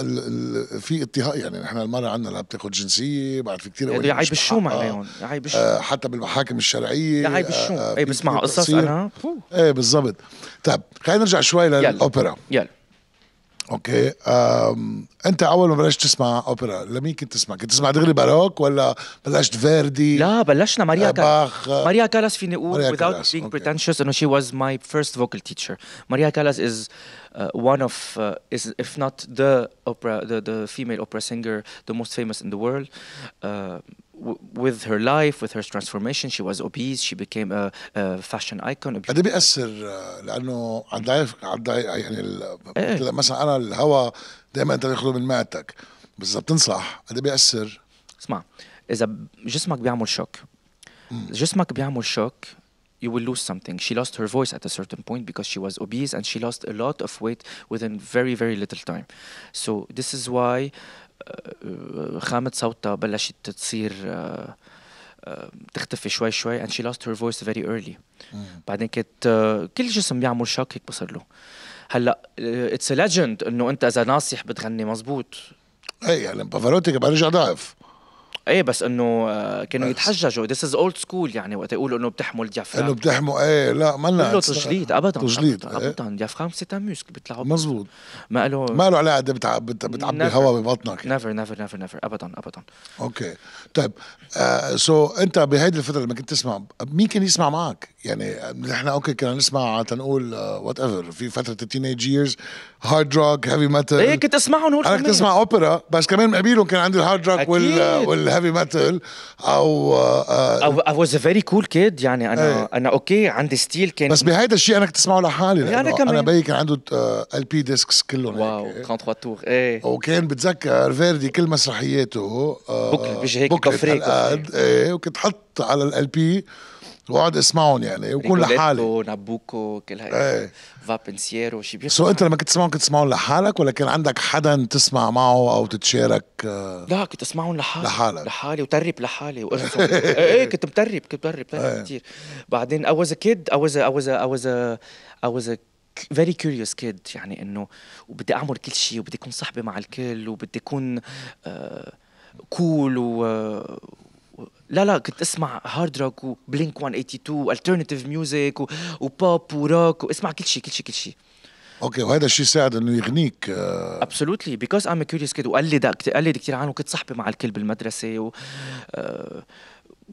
في اضطهاد يعني نحن المراه عندنا لا بتاخذ جنسيه بعد في كثير قوانين عيب الشوم عليهم آه، يعيب الشوم حتى بالمحاكم الشرعيه عيب الشوم آه اي بسمع قصص انا ايه بالضبط طيب خلينا نرجع شوي للاوبرا يلا اوكي أم. انت اول ما بلشت تسمع اوبرا لمين كنت تسمع؟ كنت تسمع دغري باروك ولا بلشت فيردي؟ لا بلشنا ماريا آه، كالاس آه، ماريا كالاس فيني اقول without كالاس. being pretentious انه she was my first vocal teacher ماريا كالاس is one of is if not the opera the, the female opera singer the most famous in the world with her life with her transformation she was obese she became a, a fashion icon قد ايه بيأثر لأنه عند عند يعني مثلا أنا الهواء دائما أنت تاخده من معدتك بس إذا بتنصح قد ايه بيأثر اسمع إذا جسمك بيعمل شوك جسمك بيعمل شوك you will lose something. She lost her voice at a certain point because she was obese and she lost a lot of weight within very, very little time. So this is why خامة صوتها بلشت تصير تختفي شوي شوي and she lost her voice very early. بعدين كانت كل جسم بيعمل شوك هيك بصير له. هلا اتس ليجند انه انت اذا ناصح بتغني مزبوط اي يعني بافاروتي برجع رجع ضعف ايه بس انه آه، كانوا يتحججوا ذس از اولد سكول يعني وقت يقولوا انه بتحمل ديافرام انه بتحمل ايه لا ما كله تجليد ابدا تجليد ابدا, إيه؟ ديافرام سيتا مسك بيطلعوا مزبوط ما له ما له علاقه بتعبي بتعب هواء ببطنك نيفر نيفر نيفر نيفر ابدا ابدا اوكي طيب آه سو انت بهيدي الفتره لما كنت تسمع مين كان يسمع معك؟ يعني نحن اوكي كنا نسمع تنقول وات آه، ايفر في فتره التينيج ييرز هارد روك هيفي ميتال ايه كنت اسمعهم هول انا كنت اسمع اوبرا بس كمان قبيلهم كان عندي الهارد روك وال آه، والهيفي ميتال او اي واز ا فيري كول كيد يعني انا ايه. انا اوكي عندي ستيل كان بس بهيدا الشيء انا كنت اسمعه لحالي يعني انا كمان انا بيي كان عنده ال بي ديسكس كلهم واو 33 تور ايه وكان بتذكر فيردي كل مسرحياته آه، بوكل بيجي هيك كفريك ايه وكنت حط على بي واقعد اسمعهم يعني وكون لحالي نابوكو كل هاي ايه. فابنسييرو شي بيخ سو انت لما كنت تسمعهم كنت تسمعهم لحالك ولا كان عندك حدا تسمع معه او تتشارك لا كنت اسمعهم لحالي لحالك لحالي وترب لحالي إيه،, ايه كنت مترب كنت مترب ايه. كثير بعدين اي واز كيد اي واز اي واز اي واز اي واز فيري كيوريوس كيد يعني انه وبدي اعمل كل شيء وبدي اكون صاحبه مع الكل وبدي اكون آه كول و لا لا كنت اسمع هارد روك وبلينك 182 والترناتيف ميوزك وبوب وروك واسمع كل شيء كل شيء كل شيء اوكي وهذا الشيء ساعد انه يغنيك ابسولوتلي بيكوز ام كيوريوس كيد وقلد قلد كثير عنه وكنت صاحبي مع الكل بالمدرسه و آه.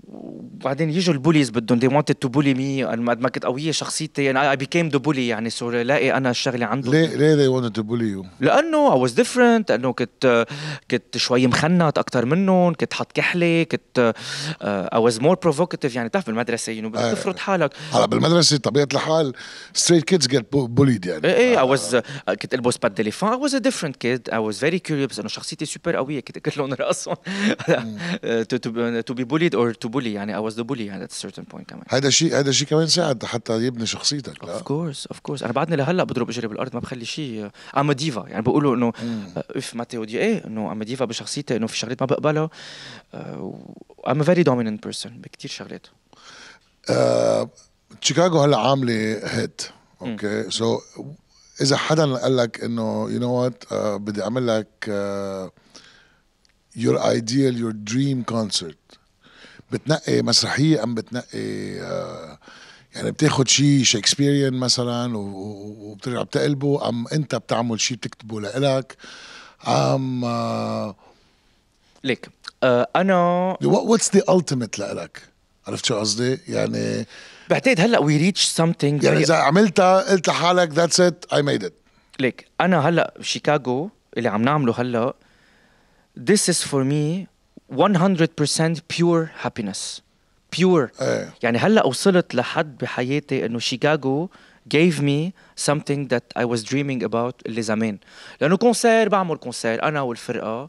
وبعدين يجوا البوليز بدهم دي wanted تو بولي مي قد ما كنت قويه شخصيتي يعني اي بيكيم ذا بولي يعني سو لاقي انا الشغله عندهم ليه ليه they wanted تو بولي يو؟ لانه اي واز ديفرنت لانه كنت كنت شوي مخنت اكثر منهم كنت حط كحله كنت اي واز مور بروفوكتيف يعني بتعرف بالمدرسه يعني بدك آه، تفرض حالك هلا بالمدرسه طبيعه الحال ستريت كيدز جيت بوليد يعني ايه اي واز آه. آه، كنت البس باد فا اي واز ديفرنت كيد اي واز فيري كيوريوس curious انه شخصيتي سوبر قويه كنت اكل راسهم تو بي بوليد اور تو تو بولي يعني I was the bully يعني at a certain point كمان هذا شيء هذا شيء كمان ساعد حتى يبني شخصيتك اوف كورس اوف كورس انا بعدني لهلا بضرب اجري بالارض ما بخلي شيء ام ديفا يعني بقولوا انه اف ماتيو uh, دي ايه انه ام ديفا بشخصيتي انه في شغلات ما بقبلها ام فيري دوميننت بيرسون بكثير شغلات شيكاغو uh, هلا عامله هيت اوكي سو اذا حدا قال لك انه يو نو وات بدي اعمل لك يور ايديال يور دريم كونسرت بتنقي مسرحيه ام بتنقي آه، يعني بتاخد شيء شيكسبيريان مثلا وبترجع بتقلبه ام انت بتعمل شيء بتكتبه لإلك ام آه، ليك آه، انا واتس ذا التيميت لإلك عرفت شو قصدي؟ يعني بعتقد هلا وي ريتش سمثينج يعني اذا عملتها قلت لحالك ذاتس ات اي ميد ات ليك انا هلا شيكاغو اللي عم نعمله هلا this is for me 100% pure happiness pure أيه. يعني هلا وصلت لحد بحياتي انه شيكاغو gave me something that I was dreaming about اللي زمان لانه كونسير بعمل كونسير انا والفرقه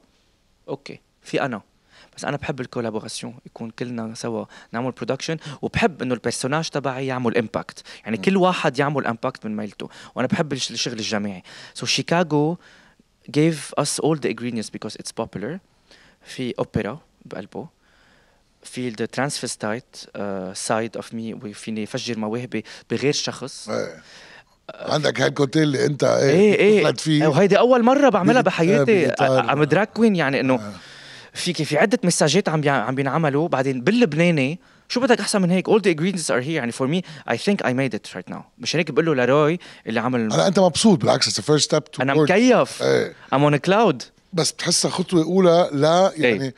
اوكي في انا بس انا بحب الكولابوراسيون يكون كلنا سوا نعمل برودكشن وبحب انه البيرسوناج تبعي يعمل امباكت يعني م. كل واحد يعمل امباكت من ميلته وانا بحب الشغل الجماعي سو so شيكاغو gave us all the ingredients because it's popular في اوبرا بقلبه في ذا ترانسفستايت سايد اوف مي وفيني فجر مواهبي بغير شخص ايه. عندك هالكوتيل اللي انت ايه ايه, ايه فيه وهيدي اول مره بعملها بحياتي عم دراك كوين يعني انه اه. في في عده مساجات عم عم بينعملوا بعدين باللبناني شو بدك احسن من هيك all the ingredients are here يعني for me I think I made it right now مش هيك بقول له لروي اللي عمل هلا انت مبسوط بالعكس it's the first step to انا مكيف ايه. I'm on a cloud بس بتحسها خطوه اولى لا إيه. يعني ايه.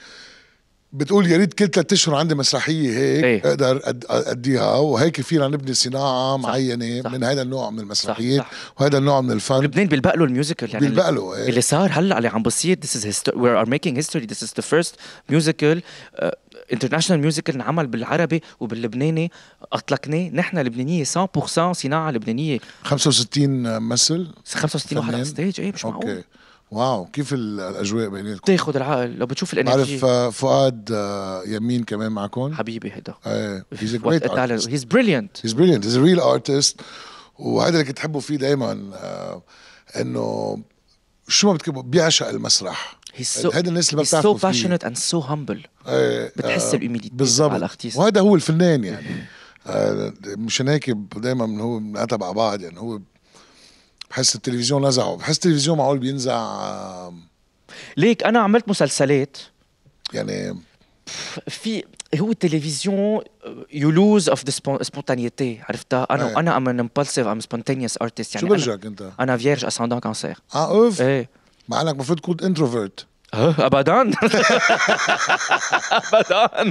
بتقول يا ريت كل ثلاث اشهر عندي مسرحيه هيك ايه. اقدر اديها وهيك فينا نبني صناعه معينه صح. من هذا النوع من المسرحيات وهذا النوع من الفن لبنان بيلبق له الميوزيكال يعني بيلبق له ايه. اللي صار هلا اللي عم بصير this is history we are making history this is the first musical انترناشونال آه، ميوزيكال انعمل بالعربي وباللبناني اطلقناه نحن لبنانيه 100% صناعه لبنانيه 65 ممثل 65 واحد على ستيج ايه مش معقول واو كيف الاجواء بيناتكم بتاخد طيب، العقل لو بتشوف الانرجي عارف آه، فؤاد آه، يمين كمان معكم حبيبي هيدا ايه هيز جريت ارتست هيز بريليانت هيز بريليانت هيز ريل ارتست وهذا اللي كنت تحبه فيه دائما آه، انه شو ما بتكبه بيعشق المسرح يعني so, هيدا الناس اللي ما بتعرفه سو باشنت اند سو همبل بتحس بالاميديتي بالظبط وهذا هو الفنان يعني مشان هيك دائما هو بنعتب على بعض يعني هو بحس التلفزيون نزعه بحس التلفزيون معقول بينزع ليك انا عملت مسلسلات يعني في هو التلفزيون يو لوز اوف ذا سبونتانيتي عرفتها انا انا ام ان امبولسيف ام سبونتانيوس ارتست يعني شو برجك انت؟ انا فيرج اساندون كانسير اه اوف ايه مع انك المفروض تكون انتروفيرت ابدا ابدا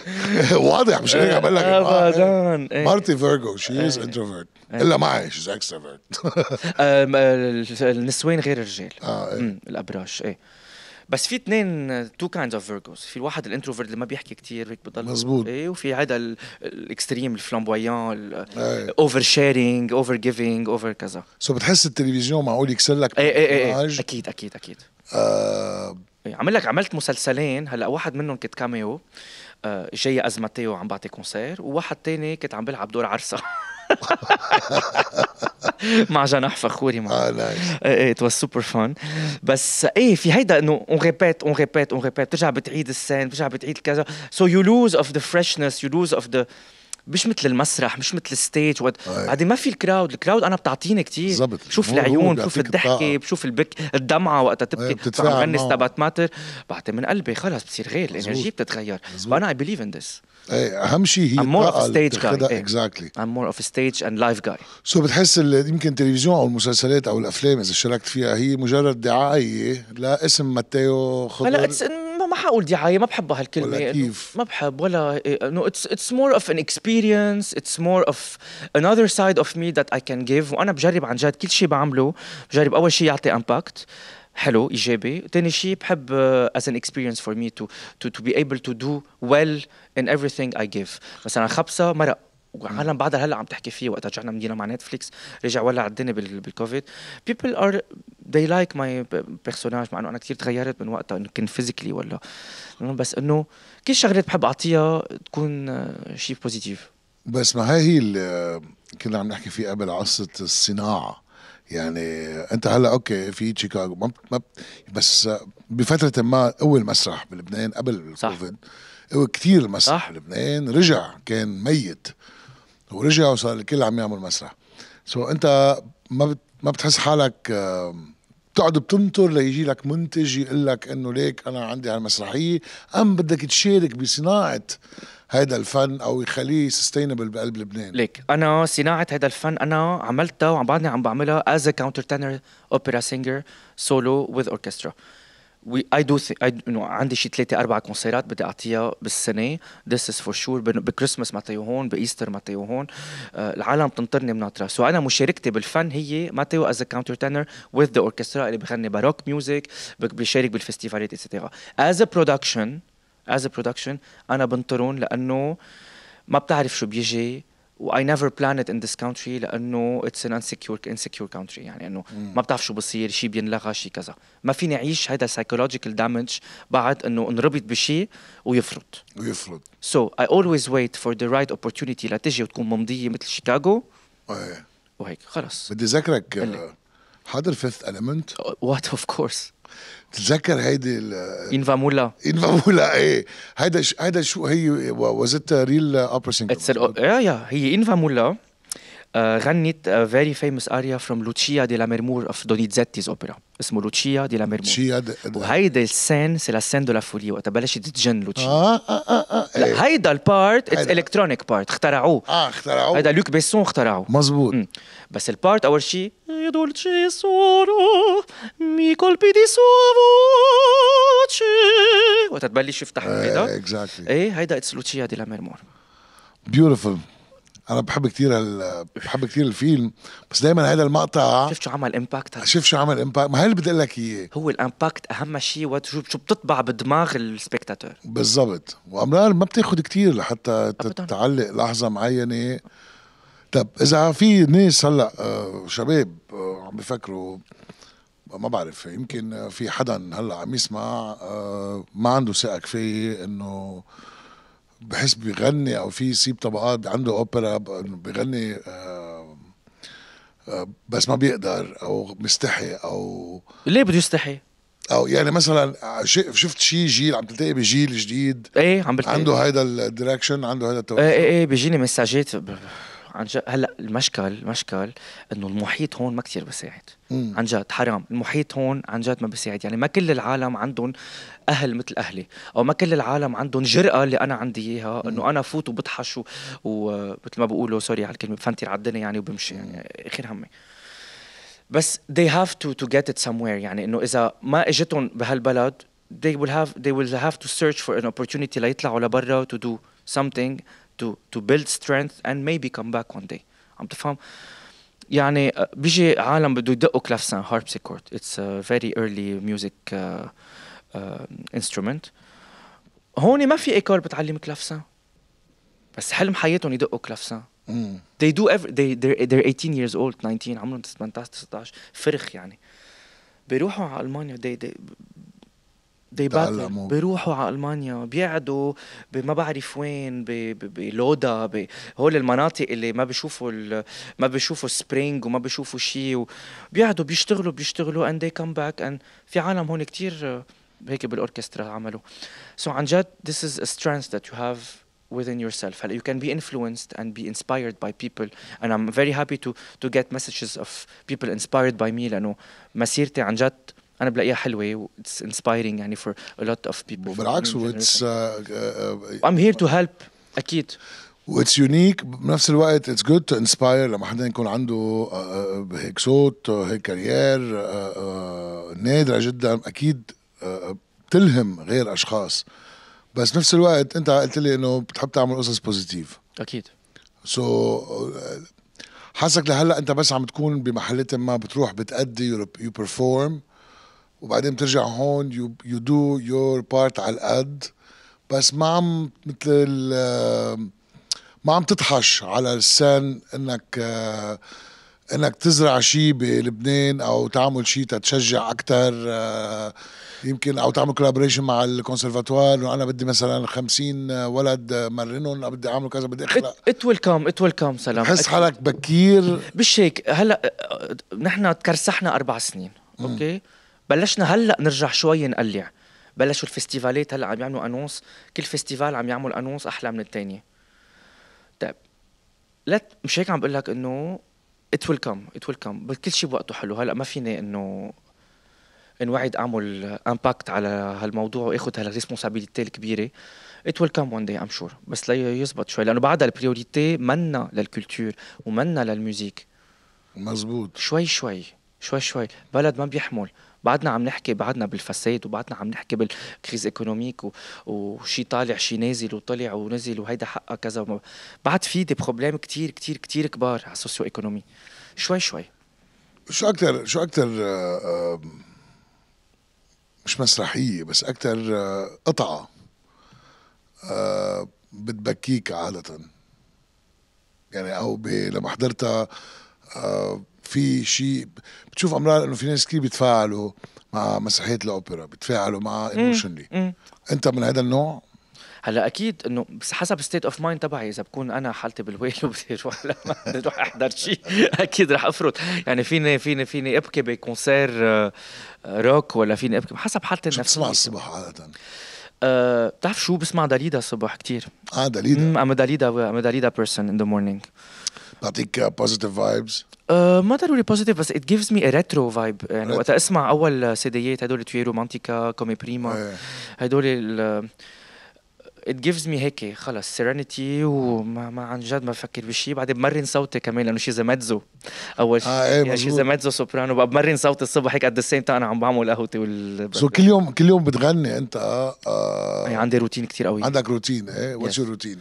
واضح مش هيك عم لك ابدا إيه. مارتي فيرجو شي از انتروفيرت الا معي شي از اكستروفيرت النسوان غير الرجال آه، إيه. الابراج ايه بس في اثنين تو كايندز اوف فيرجوز في الواحد الانتروفيرت اللي ما بيحكي كثير هيك بضل مزبوط ايه وفي هذا الاكستريم الفلامبويان اوفر شيرينج اوفر جيفينج اوفر كذا سو بتحس التلفزيون معقول يكسر لك ايه ايه ايه, إيه. اكيد اكيد اكيد آه عملك عملت مسلسلين هلا واحد منهم كنت كاميو آه جاي ازمتيو عم بعطي كونسير وواحد تاني كنت عم بلعب دور عرسه مع جناح فخوري مع اه نايس ات واز سوبر فان بس ايه في هيدا انه اون ريبيت اون ريبيت اون ريبيت بترجع بتعيد السين بترجع بتعيد كذا سو يو لوز اوف ذا فريشنس يو لوز اوف ذا مش مثل المسرح مش مثل الستيج وقت بعدين ما في الكراود الكراود انا بتعطيني كثير بالظبط شوف العيون شوف الضحكه بشوف البك الدمعه وقتها تبكي بتغني ستابات ماتر بعطي من قلبي خلص بصير غير الانرجي بتتغير وانا اي بليف ان ذس اهم شيء هي I'm more of a stage guy اكزاكتلي إيه. I'm more of a stage and live guy سو so بتحس يمكن التلفزيون او المسلسلات او الافلام اذا شاركت فيها هي مجرد دعايه لاسم ماتيو خضر هلا ما حقول دعايه ما بحب هالكلمه ولا كيف ما بحب ولا انه اتس اتس مور اوف ان اكسبيرينس اتس مور اوف انذر سايد اوف مي ذات اي كان جيف وانا بجرب عن جد كل شيء بعمله بجرب اول شيء يعطي امباكت حلو ايجابي ثاني شيء بحب از ان اكسبيرينس فور مي تو تو بي to تو دو ويل ان well in everything I مثلا خبصه مرق وعالم بعدها هلا عم تحكي فيه وقت رجعنا مدينه مع نتفليكس رجع ولع الدنيا بالكوفيد بيبل ار they لايك ماي بيرسوناج مع انه انا كثير تغيرت من وقتها انه كنت فيزيكلي ولا بس انه كل شغله بحب اعطيها تكون شيء بوزيتيف بس ما هي هي اللي كنا عم نحكي فيه قبل قصه الصناعة يعني انت هلا اوكي في شيكاغو ما بس بفتره ما قوي المسرح بلبنان قبل الكوفيد هو كثير المسرح بلبنان رجع كان ميت ورجع وصار الكل عم يعمل مسرح سو so انت ما بت ما بتحس حالك بتقعد بتنطر ليجي لك منتج يقول لك انه ليك انا عندي هالمسرحيه ام بدك تشارك بصناعه هيدا الفن او يخليه سستينبل بقلب لبنان ليك انا صناعه هيدا الفن انا عملتها وعم بعدني عم بعملها از كاونتر تنر اوبرا سينجر سولو وذ اوركسترا وي اي دو عندي شي ثلاثه اربع كونسيرات بدي اعطيها بالسنه ذس از فور شور بكريسماس ماتيو هون بايستر ماتيو هون آه، العالم بتنطرني من سو انا مشاركتي بالفن هي ماتيو از كاونتر تنر وذ ذا اوركسترا اللي بغني باروك ميوزك بشارك بالفستيفالات اتسيتيرا از برودكشن از برودكشن انا بنطرهم لانه ما بتعرف شو بيجي و I نيفر plan it ان ذيس كونتري لانه اتس ان insecure, insecure كونتري يعني انه ما بتعرف شو بصير شيء بينلغى شيء كذا ما فيني اعيش هذا سايكولوجيكال دامج بعد انه انربط بشيء ويفرط ويفرط سو اي اولويز ويت فور ذا رايت opportunity لتجي وتكون ممضيه مثل شيكاغو ايه وهيك خلص بدي ذكرك آه، حاضر فيث المنت وات اوف كورس تتذكر هيدي انفا مولا انفا مولا ايه هيدا هيدا شو هي was it a real opera singer؟ It's an, آه، هي انفا مولا آه، غنت فيري فيموس اريا فروم لوتشيا دي لا ميرمور اوف دونيتزيتيز اوبرا اسمه لوتشيا دي لا ميرمور لوتشيا وهيدا السين سي لا سين دو لا فولي وقت بلشت تتجن لوتشيا آه، آه،, اه اه اه لا إيه. هيدا البارت اتس الكترونيك بارت اخترعوه اه اخترعوه هيدا لوك بيسون اخترعوه مزبوط بس البارت اول شيء يا دولتشي سورو مي كولبي دي سوفو وقت تبلش يفتح هيدا اكزاكتلي ايه هيدا اتس لوتشيا دي لا ميرمور بيوتيفول انا بحب كثير بحب كثير الفيلم بس دايما هذا المقطع شوف شو عمل امباكت شوف شو عمل امباكت ما هي اللي بدي اقول لك اياه هو الامباكت اهم شيء شو بتطبع بدماغ السبيكتاتور بالضبط وامرار ما بتاخذ كثير لحتى تعلق لحظه معينه طب اذا في ناس هلا آه، شباب آه، عم بفكروا ما بعرف يمكن في حدا هلا عم يسمع آه، ما عنده ثقه كفايه انه بحس بيغني او في سيب طبقات عنده اوبرا بيغني آه، آه، بس ما بيقدر او مستحي او ليه بده يستحي؟ او يعني مثلا شفت شي جيل عم تلتقي بجيل جديد ايه عم بلتقي عنده هيدا الدايركشن عنده هيدا التوجه ايه ايه, إيه، بيجيني مساجات عن جد هلا المشكل المشكل انه المحيط هون ما كثير بساعد عن جد حرام المحيط هون عن جد ما بساعد يعني ما كل العالم عندهم اهل مثل اهلي او ما كل العالم عندهم جرأه اللي انا عندي اياها انه انا فوت وبطحش ومثل ما بقولوا سوري على الكلمه بفنتر على الدنيا يعني وبمشي يعني اخر همي بس they have to to get it somewhere يعني انه اذا ما اجتهم بهالبلد they will have they will have to search for an opportunity ليطلعوا لبرا to do something to to build strength and maybe come back one day عم تفهم يعني بيجي عالم بده يدقوا كلافسان هاربسيكورد اتس فيري ايرلي ميوزك انسترومنت هون ما في ايكور بتعلم كلافسان بس حلم حياتهم يدقوا كلافسان mm. they do every they they're, they're 18 years old 19 عمرهم 18 19 فرخ يعني بيروحوا على المانيا they, they بيباتل بيروحوا على المانيا بيقعدوا ما بعرف وين بلودا بهول المناطق اللي ما بيشوفوا ما بيشوفوا سبرينج وما بيشوفوا شيء بيقعدوا بيشتغلوا بيشتغلوا اند ذي كم باك اند في عالم هون كتير آه، هيك بالاوركسترا عملوا سو so عن جد this is a strength that you have within yourself. You can be influenced and be inspired by people. And I'm very happy to to get messages of people inspired by me لأنه مسيرتي عن جد انا بلاقيها حلوه اتس انسبايرنج يعني فور ا لوت اوف بيبل بالعكس mm, واتس ام هير تو هيلب اكيد واتس يونيك بنفس الوقت اتس جود تو انسباير لما حدا يكون عنده آه، آه، هيك صوت آه، هيك كارير نادره جدا اكيد بتلهم غير اشخاص بس نفس الوقت انت قلت لي انه بتحب تعمل قصص بوزيتيف اكيد سو so, حاسك لهلا انت بس عم تكون بمحلات ما بتروح بتأدي يو بيرفورم وبعدين بترجع هون يو يو دو يور بارت على القد بس ما عم مثل ما عم تطحش على السن انك انك تزرع شيء بلبنان او تعمل شيء تتشجع اكثر يمكن او تعمل كولابوريشن مع الكونسرفاتوار انه انا بدي مثلا 50 ولد مرنهم بدي اعمل كذا بدي اخلق ات كام ات ويل كام سلام بحس حالك بكير مش هيك هلا نحن تكرسحنا اربع سنين اوكي okay. بلشنا هلا نرجع شوي نقلع بلشوا الفستيفالات هلا عم يعملوا انونس كل فستيفال عم يعمل انونس احلى من الثانيه طيب لا مش هيك عم بقول لك انه ات ويل كم ات ويل كم كل شيء بوقته حلو هلا ما فيني انه انوعد اعمل امباكت على هالموضوع واخذ هالريسبونسابيلتي الكبيره ات ويل كم وان داي ام شور بس لا يزبط شوي لانه بعدها البريوريتي منا للكلتور ومنا للموزيك مزبوط شوي شوي شوي شوي بلد ما بيحمل بعدنا عم نحكي بعدنا بالفساد وبعدنا عم نحكي بالكريز ايكونوميك وشي طالع شي نازل وطلع ونزل وهيدا حقها كذا وما... بعد في دي بروبليم كتير كتير كتير كبار على السوسيو ايكونومي شوي شوي شو اكثر شو اكثر آه، مش مسرحيه بس اكثر آه، قطعه آه، بتبكيك عاده يعني او لما حضرتها في شيء بتشوف امرار انه في ناس كثير بيتفاعلوا مع مسرحيه الاوبرا بيتفاعلوا معها ايموشنلي انت من هذا النوع هلا اكيد انه بس حسب ستيت اوف مايند تبعي اذا بكون انا حالتي بالويل وبدي اروح بدي اروح احضر شيء اكيد رح افرط يعني فيني فيني فيني ابكي بكونسير روك آه، آه، ولا فيني ابكي حسب حالتي النفسيه شو بتسمع الصبح عاده؟ أه بتعرف شو بسمع داليدا الصبح كثير اه داليدا ام داليدا ام داليدا بيرسون ان ذا مورنينج تعطيك بوزيتيف فايبس؟ ما ضروري بوزيتيف بس ات جيفز مي ريترو فايب يعني وقت اسمع اول uh, سيديات هدول توي رومانتيكا كومي بريما آه. هدول ال ات جيفز مي هيك خلص سيرينيتي وما ما عن جد ما بفكر بشيء بعدين بمرن صوتي كمان لانه شي زمتزو اول شيء آه يعني شي زمتزو سوبرانو بمرن صوتي الصبح هيك قد السيم انا عم بعمل قهوتي وال سو كل يوم كل يوم بتغني انت آه, آه. يعني عندي روتين كتير قوي عندك روتين ايه واتش روتين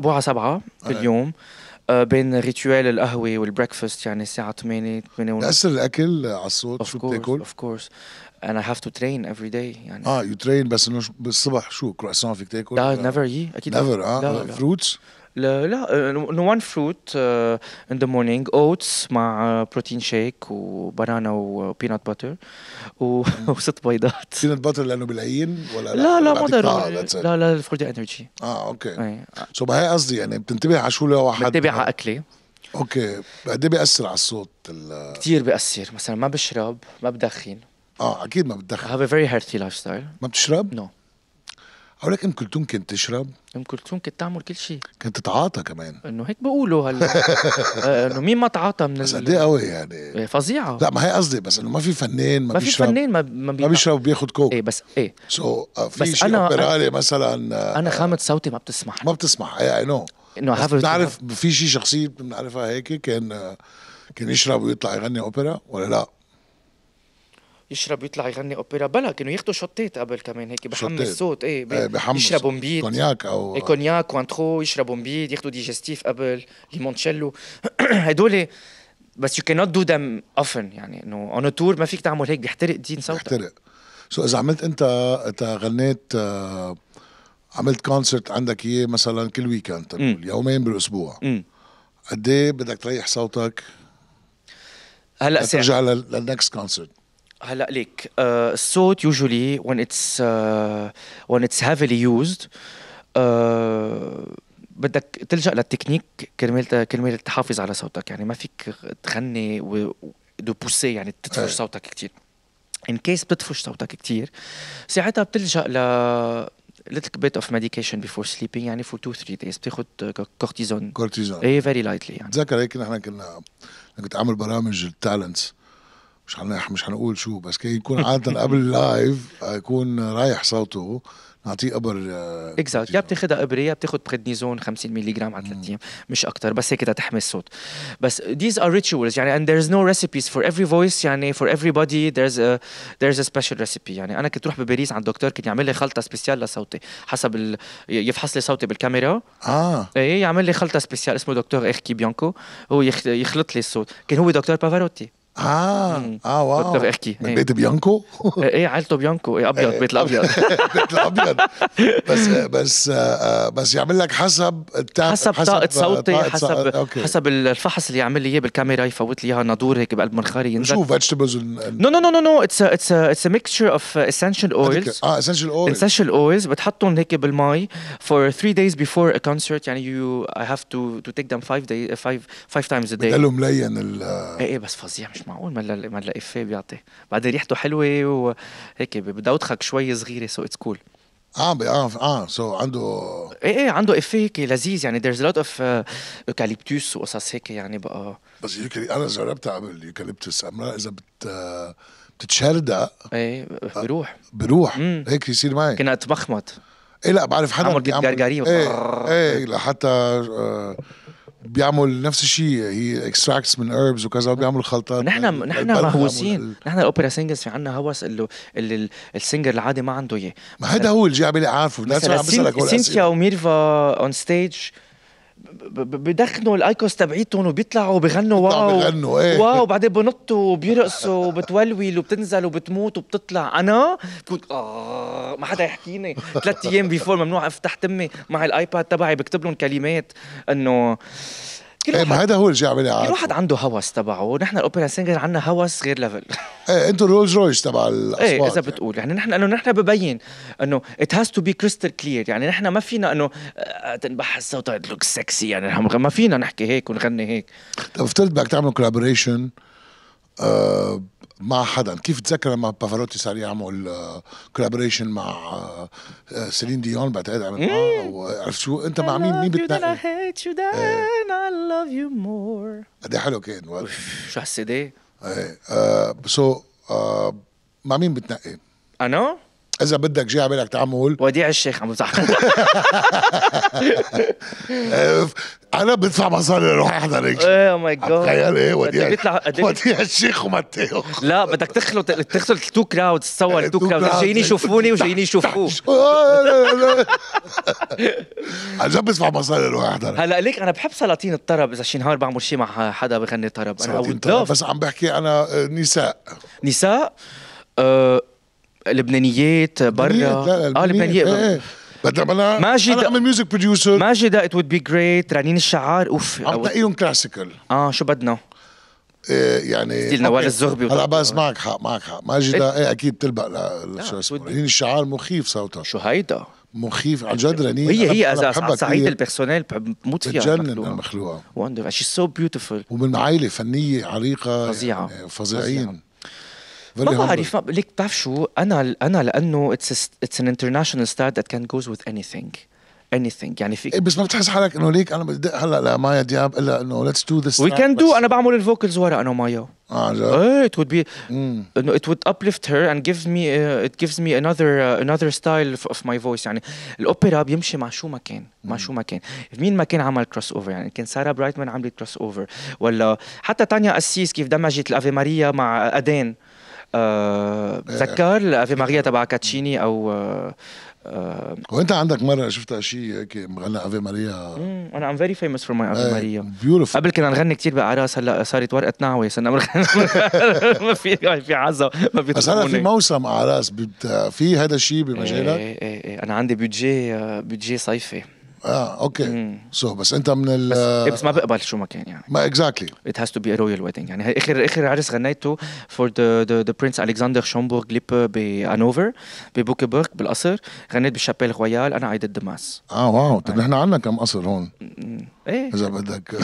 بوعى سبعه في آه. اليوم آه. آه، بين ريتوال القهوه والبريكفاست يعني الساعه 8 8 ونص تاثر الاكل على الصوت شو بتاكل؟ اوف كورس انا هاف تو ترين افري داي يعني اه يو ترين بس انه بالصبح شو كرواسون فيك تاكل؟ آه، لا نيفر يي اكيد نيفر اه فروتس لا لا وان فروت ان ذا مورنينج اوتس مع بروتين شيك وبنانا وبينات باتر وست بيضات بينات باتر لانه بالعين ولا لا لا لا ما ضروري لا لا فور ذا انرجي اه اوكي سو ما هي قصدي يعني بتنتبه على شو لو حد بنتبه على اكلي اوكي قد ايه بيأثر على الصوت ال كثير بيأثر مثلا ما بشرب ما بدخن اه اكيد ما بتدخن I have a very healthy lifestyle ما بتشرب؟ No هقول لك ام كلثوم كانت تشرب ام كلثوم كانت تعمل كل شيء كانت تتعاطى كمان انه هيك بقولوا هلا آه، انه مين ما تعاطى من بس قد ايه قوي يعني إيه، فظيعه لا ما هي قصدي بس انه ما في فنان ما, ما في فنان ما ما, ما بيشرب بياخد كوك ايه بس ايه سو so, آه، في شيء انا مثلا آه، انا خامه صوتي ما بتسمح ما بتسمح اي نو انه بتعرف في شيء شخصيه بنعرفها هيك كان كان يشرب ويطلع يغني اوبرا ولا لا يشرب يطلع يغني اوبرا بلا كانوا ياخذوا شوتات قبل كمان هيك بحمس الصوت ايه, إيه، بحمل يشربوا مبيد كونياك او ايه كونياك وانتخو يشربوا مبيد ياخذوا ديجستيف قبل ليمونشيلو هدول بس يو كانوت دو ذم اوفن يعني انه اون تور ما فيك تعمل هيك بيحترق دين صوتك بيحترق سو اذا عملت انت انت غنيت آه، عملت كونسرت عندك اياه مثلا كل ويكند تقول يومين بالاسبوع قد ايه بدك تريح صوتك هلا ترجع للنكست كونسرت هلا ليك آه، الصوت يوجولي when it's uh, when it's heavily used uh, بدك تلجا للتكنيك كرمال كرمال تحافظ على صوتك يعني ما فيك تغني و دو بوسي يعني تدفش صوتك كثير ان كيس بتدفش صوتك كثير ساعتها بتلجا ل little bit of medication before sleeping يعني for 2 3 days بتاخذ كورتيزون كورتيزون اي فيري لايتلي يعني بتذكر هيك نحن كنا كنت عامل برامج التالنتس مش هنح مش هنقول شو بس كي يكون عاده قبل اللايف يكون رايح صوته نعطيه ابر اكزاكت آه، يا بتاخذها ابره يا بتاخذ بريدنيزون 50 ملي جرام على ثلاث ايام مش اكثر بس هيك تحمي الصوت بس ذيز ار ريتشولز يعني اند there از نو ريسيبيز فور افري فويس يعني فور افري بودي ذير از ا سبيشال ريسيبي يعني انا كنت روح بباريس عند دكتور كان يعمل لي خلطه سبيسيال لصوتي حسب ال... يفحص لي صوتي بالكاميرا اه ايه يعمل لي خلطه سبيسيال اسمه دكتور كي بيانكو هو يخلط لي الصوت كان هو دكتور بافاروتي اه مم. اه واو كنت بحكي من إيه. بيت بيانكو؟ ايه, إيه، عائلته بيانكو ايه ابيض إيه. بيت الابيض بيت الابيض بس بس آه، بس يعمل لك حسب حسب طاقة صوتي حسب حسب الفحص اللي يعمل لي اياه بالكاميرا يفوت لي اياها نادور هيك بقلب منخاري ينزل شو فيجيتابلز نو نو نو نو نو اتس اتس اتس ميكستشر اوف اسينشال اويلز اه اسينشال اويلز اسينشال اويلز بتحطهم هيك بالمي فور 3 دايز بيفور ا كونسرت يعني يو اي هاف تو تو تيك ذم 5 5 5 تايمز ا داي بضلوا ملين ال ايه بس فظيع مش مش معقول ما ما افيه بيعطي بعدين ريحته حلوه وهيك بدوخك شوي صغيره سو اتس كول اه اه اه سو عنده ايه ايه عنده افيه هيك لذيذ يعني ذيرز لوت اوف اوكاليبتوس وقصص هيك يعني بقى بس يوكالي انا جربتها قبل اليوكاليبتوس امرأة اذا بت بتتشردق ايه بروح آه، بروح مم. هيك يصير معي كنا اتمخمط ايه لا بعرف حدا عمل جرجاريه ايه, ايه لحتى آه بيعمل نفس الشيء هي اكستراكتس من هيربز وكذا بيعمل خلطات نحن يعني نحن مهووسين نحن الاوبرا سينجرز في عندنا هوس اللي, اللي السينجر العادي ما عنده اياه ما هذا هو اللي جاي عم عارفه سين... سينثيا وميرفا اون ستيج بدخنوا الايكوس تبعيتهم وبيطلعوا بغنوا واو بغنوا ايه واو بعدين بنطوا وبيرقصوا وبتولول وبتنزل وبتموت وبتطلع انا بكون اه ما حدا يحكيني ثلاث ايام بيفور ممنوع افتح تمي مع الايباد تبعي بكتب لهم كلمات انه كل إيه، ما هذا هو الجي عم كل واحد عنده هوس تبعه نحن الاوبرا سينجر عندنا هوس غير ليفل ايه انتم الرولز رويس تبع إيه، الاصوات ايه اذا بتقول يعني نحن انه نحن ببين انه ات هاز تو بي كريستال كلير يعني نحن ما فينا انه تنبح الصوت لوك سكسي يعني ما فينا نحكي هيك ونغني هيك طب افترض بدك تعمل كولابوريشن آه مع حدا كيف تذكر لما بافاروتي صار يعمل كولابوريشن آه، مع سيلين ديون بعتقد عمل معه عرفت شو انت مع مين مين بتنقي؟ قد إيه حلو كان شو هالسي دي؟ ايه سو آه، آه، مع مين بتنقي؟ انا؟ اذا بدك جاي على بالك تعمل وديع الشيخ عم بفتح انا بدفع مصاري لروح احضر هيك ايه oh ماي جاد تخيل ايه, إيه وديع إيه وديع الشيخ وماتيو لا بدك تخلط تخلط التو كراود تصور التو كراود جايين يشوفوني وجايين يشوفوه عن جد بدفع مصاري لروح احضر هلا ليك انا بحب سلاطين الطرب اذا شي نهار بعمل شي مع حدا بغني طرب انا بس عم بحكي انا آه، نساء نساء أه لبنانيات برا لا لا اه لبنانيات ايه, إيه. بدل ماجد انا اعمل ميوزك بروديوسر ماجد ات وود بي جريت رنين الشعار اوف عم تقيهم كلاسيكال اه شو بدنا؟ إيه يعني ستيل نوال الزغبي هلا بس معك حق معك حق ماجدة ايه اكيد بتلبق شو اسمه رنين الشعار مخيف صوتها شو هيدا مخيف عن جد رنين هي هي اساس على صعيد البيرسونيل بموت فيها بتجنن المخلوقه وندر شي سو بيوتيفول ومن عائله فنيه عريقه فظيعه يعني فظيعين ما بعرف ليك بتعرف شو انا انا لانه اتس ان انترناشونال ستار ذات كان جوز وذ اني ثينج ثينك يعني فيك إيه، بس ما بتحس حالك انه ليك انا بدي هلا لمايا دياب الا انه ليتس دو ذس وي كان دو انا بعمل الفوكلز ورا انا ومايا اه جد ايه ات وود بي انه ات وود ابليفت هير اند جيفز مي ات جيفز مي انذر انذر ستايل اوف ماي فويس يعني الاوبرا بيمشي مع شو ما كان مع شو ما كان مين ما كان عمل كروس اوفر يعني كان ساره برايتمان عملت كروس اوفر ولا حتى تانيا قسيس كيف دمجت الافي ماريا مع ادين بتذكر آه، افي ماريا تبع كاتشيني او آه، آه، وانت عندك مره شفت شيء هيك مغنى افي ماريا انا ام فيري فيموس فور ماي افي ماريا بيوتيفول قبل كنا نغني كثير باعراس هلا صارت ورقه نعوي صرنا ما في في عزا ما في بس هلا في موسم اعراس في هذا الشيء بمجالك ايه ايه ايه, إيه. انا عندي بيدجي بيدجي صيفي اه اوكي سو so, بس انت من ال بس, بس ما بقبل شو ما كان يعني ما اكزاكتلي ات هاز تو بي ا رويال ويدنج يعني اخر اخر عرس غنيته فور ذا ذا ذا برنس الكسندر شومبورغ ليب بانوفر ببوكيبورغ بالقصر غنيت بالشابيل رويال انا ذا ماس اه واو طيب نحن عندنا كم قصر هون ايه اذا بدك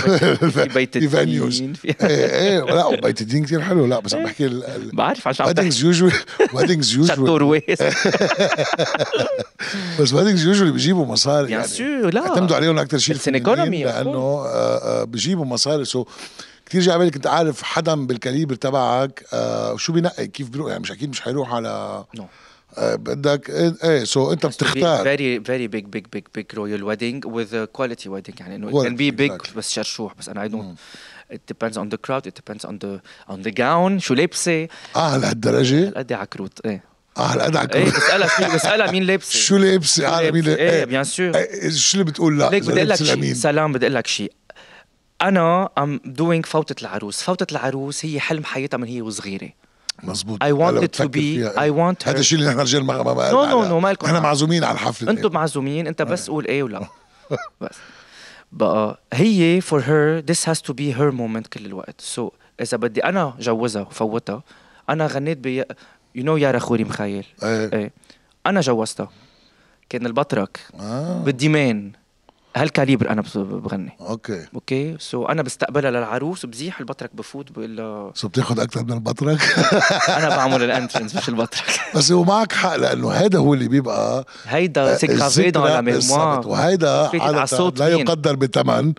في بيت الدين في ايه ايه لا وبيت الدين كثير حلو لا بس عم إيه. بحكي بعرف عشان ويدنجز يوجوال ويدنجز يوجوال شطور ويست بس ويدنجز يوجوال بيجيبوا مصاري بيان يعني سور لا اعتمدوا عليهم اكثر شيء لانه آه، آه، بيجيبوا مصاري سو كثير جاي بالي كنت عارف حدا بالكاليبر تبعك آه، شو بنقي كيف بيروح يعني مش اكيد مش حيروح على نو بدك ايه سو انت بتختار فيري فيري بيج بيج بيج بيج رويال ويدنج وذ كواليتي ويدنج يعني انه كان بي بيج بس شرشوح بس انا اي دونت it depends on the crowd it depends on the on the gown شو لابسه اه لهالدرجه هالقد إيه عكروت ايه اه هالقد عكروت ايه بسالها شو بسالها مين لابسه شو لابسه على آه، مين لابسه ايه, إيه. بيان سور إيه، شو اللي بتقول لا ليك بدي اقول لك شيء سلام بدي اقول لك شيء انا ام دوينج فوتة العروس فوتة العروس هي حلم حياتها من هي وصغيره مزبوط اي ونت تو بي اي ونت هذا الشيء اللي نحن رجال ما ما نو نو نو مالكم احنا معزومين على الحفله انتم معزومين انت بس آه. قول ايه ولا بس بقى هي فور هير ذس هاز تو بي هير مومنت كل الوقت so اذا بدي انا جوزها وفوتها انا غنيت ب يو نو يارا خوري مخيل ايه. ايه انا جوزتها كان البطرك آه. بالديمان هالكاليبر انا بغني اوكي اوكي سو انا بستقبلها للعروس وبزيح البطرك بفوت بقول له سو بتاخذ اكثر من البطرك؟ انا بعمل الانترنس مش البطرك بس هو معك حق لانه هيدا هو اللي بيبقى هيدا سي كافي دون لا ميموار وهيدا لا يقدر بثمن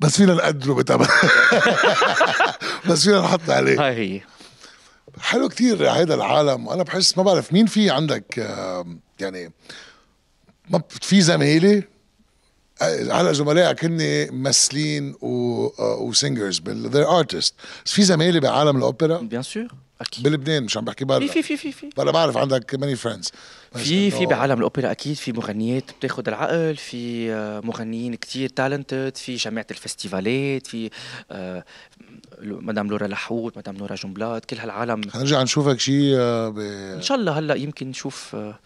بس فينا نقدره بثمن بس فينا نحط عليه هاي هي حلو كتير هيدا العالم انا بحس ما بعرف مين في عندك يعني ما في زمايلي على زملائك هن ممثلين آه، وسينجرز ذير ارتست في زمايلي بعالم الاوبرا بيان سور اكيد بلبنان مش عم بحكي برا في في في في برا بعرف عندك ماني فريندز في في بعالم الاوبرا اكيد في مغنيات بتاخذ العقل في آه، مغنيين كثير تالنتد في جامعه الفستيفالات في آه، مدام لورا لحوت مدام نورا جنبلات كل هالعالم حنرجع نشوفك شيء ب... ان شاء الله هلا يمكن نشوف آه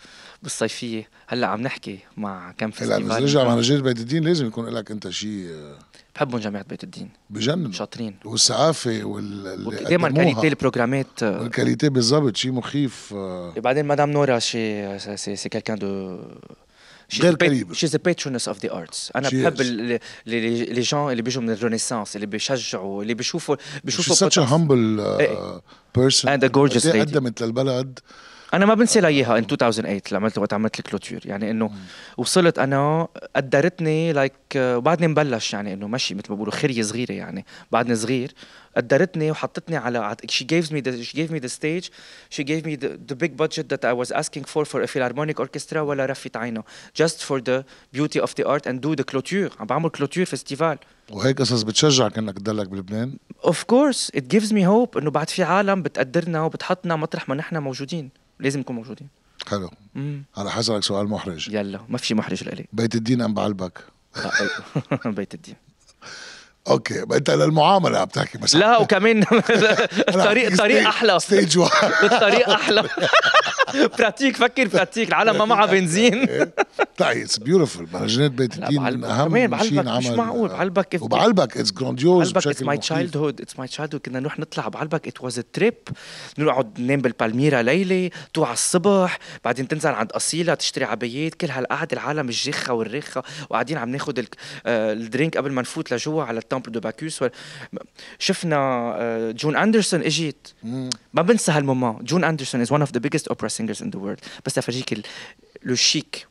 بالصيفيه هلا عم نحكي مع كم فيستيفال هلا مع رجال بيت الدين لازم يكون لك انت شيء آه، بحبهم جامعه بيت الدين بجنن شاطرين والسعافة وال دائما كاليتي البروجرامات آه، الكاليتي بالضبط شيء مخيف آه. بعدين مدام نورا شي سي كالكان دو غير قريب she's a patroness of the arts انا بحب لي جون اللي بيجوا من الرينيسانس اللي بيشجعوا اللي بيشوفوا بيشوفوا she's such a humble uh, person and إيه قدمت للبلد انا ما بنسى اياها ان 2008 لما وقت عملت الكلوتور يعني انه وصلت انا قدرتني لايك وبعدني مبلش يعني انه ماشي مثل ما بقولوا خريه صغيره يعني بعدني صغير قدرتني وحطتني على شي جيف مي ذا she gave me the stage she gave ذا the, the big budget that I was فور for for ولا رفت عينه جاست فور ذا بيوتي اوف ذا ارت اند دو ذا كلوتير عم بعمل كلوتير فيستيفال وهيك قصص بتشجعك انك تضلك بلبنان؟ اوف كورس ات جيفز مي هوب انه بعد في عالم بتقدرنا وبتحطنا مطرح ما نحن موجودين لازم نكون موجودين يعني. حلو على هلا سؤال محرج يلا ما في شيء محرج لإلي بيت الدين أم بعلبك؟ آه، بيت الدين اوكي انت للمعامله عم تحكي بس لا وكمان الطريق الطريق احلى ستيج الطريق احلى براتيك فكر براتيك العالم ما معها بنزين إيه. لا اتس بيوتيفول مهرجانات بيت الدين من اهم شيء انعمل مش معقول بعلبك وبعلبك اتس جرانديوز بعلبك اتس ماي تشايلد هود اتس ماي تشايلد كنا نروح نطلع بعلبك ات واز تريب نقعد ننام بالبالميرا ليله توعى الصبح بعدين تنزل عند اصيله تشتري عبايات كل هالقعده العالم الجخه والرخه وقاعدين عم ناخذ آه، الدرينك قبل ما نفوت لجوا على التامبل دو باكوس شفنا آه، جون اندرسون اجيت ما بنسى هالمومون جون اندرسون از ون اوف ذا بيجست اوبرا سينجرز ان ذا وورلد بس افرجيك لو شيك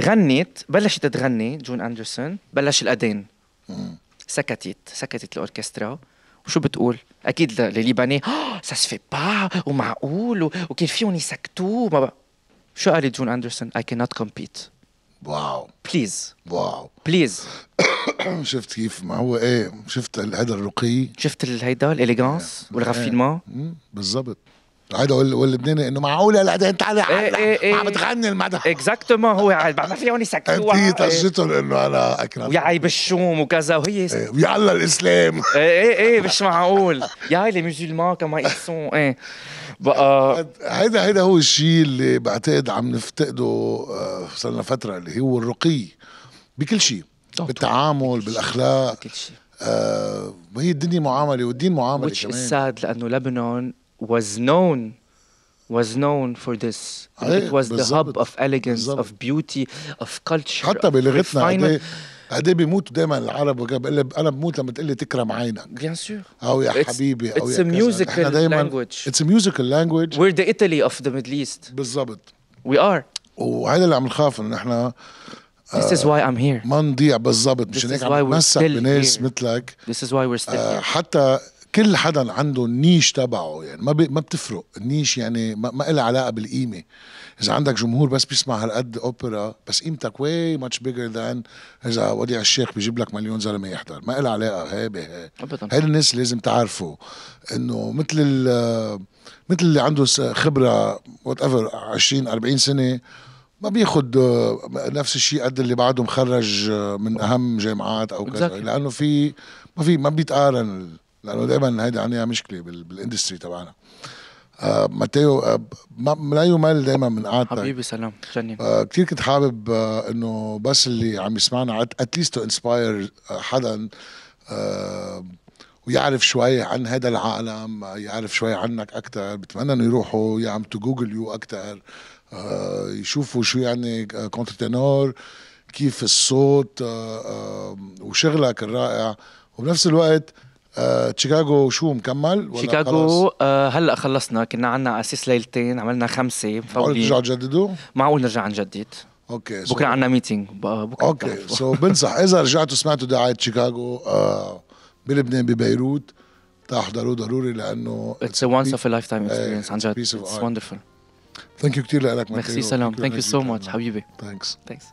غنت بلشت تغني جون اندرسون بلش الاذان سكتت سكتت الاوركسترا وشو بتقول؟ اكيد الليباني سا سفي با ومعقول وكان فيهم يسكتوه ما شو قالت جون اندرسون؟ اي كانت كومبيت واو بليز واو بليز شفت كيف ما هو ايه شفت هذا الرقي شفت هيدا الاليغانس والرافينمون بالضبط هيدا اقول واللبناني انه معقوله لا انت على إيه، عم إيه، إيه. بتغني المدح اكزاكتومون هو ما فيهم يسكتوا يسكتوها انت طشتهم انه انا اكرم ويا عيب الشوم وكذا وهي ويا الله الاسلام ايه ايه ايه مش معقول يا هاي لي مسلمان كما يسون ايه بقى هيدا هيدا هو الشيء اللي بعتقد عم نفتقده آه، صار لنا فتره اللي هو الرقي بكل شيء بالتعامل بالاخلاق بكل شيء آه وهي الدنيا معامله والدين معامله كمان ساد لانه لبنان was known was known for this. it was بالزبط. the hub of elegance, بالزبط. of beauty, of culture. حتى بلغتنا قد ايه بيموتوا دايما العرب وقال انا بموت لما تقول لي تكرم عينك. بيان سور. او يا it's, حبيبي او it's يا a musical language. It's a musical language. We're the Italy of the Middle East. بالضبط. We are. وهذا اللي عم نخاف ان احنا This is why I'm here. ما نضيع بالظبط مشان هيك عم نتمسك بناس مثلك. This is why we're still here. حتى كل حدا عنده النيش تبعه يعني ما ما بتفرق النيش يعني ما, ما لها علاقه بالقيمه اذا عندك جمهور بس بيسمع هالقد اوبرا بس قيمتك واي ماتش بيجر ذان اذا وديع الشيخ بيجيب لك مليون زلمه يحضر ما لها علاقه هي بهي هيدا الناس لازم تعرفوا انه مثل مثل اللي عنده خبره وات ايفر 20 40 سنه ما بياخد آه، نفس الشيء قد اللي بعده مخرج آه، من اهم جامعات او كذا لانه في ما في ما بيتقارن لانه دائما هيدي عندنا مشكله بالاندستري تبعنا آه ماتيو آه ما لا يمل دائما من قعدتك حبيبي سلام جنن آه كثير كنت حابب آه انه بس اللي عم يسمعنا اتليست تو انسباير حدا آه ويعرف شوي عن هذا العالم آه، يعرف شوي عنك اكثر بتمنى انه يروحوا يا عم تو جوجل يو اكثر آه يشوفوا شو يعني كونتر آه، تينور كيف الصوت آه آه وشغلك الرائع وبنفس الوقت آه، شيكاغو شو مكمل ولا شيكاغو آه هلا خلصنا كنا عنا اساس ليلتين عملنا خمسه معقول ترجعوا تجددوا؟ معقول نرجع نجدد اوكي بكره عنا ميتينج بكره اوكي سو بنصح اذا رجعتوا سمعتوا دعايه شيكاغو آه بلبنان ببيروت تحضروا ضروري لانه اتس وانس اوف ا لايف تايم اكسبيرينس عن جد اتس وندرفول ثانك يو كثير لك ميرسي سلام ثانك يو سو ماتش حبيبي ثانكس ثانكس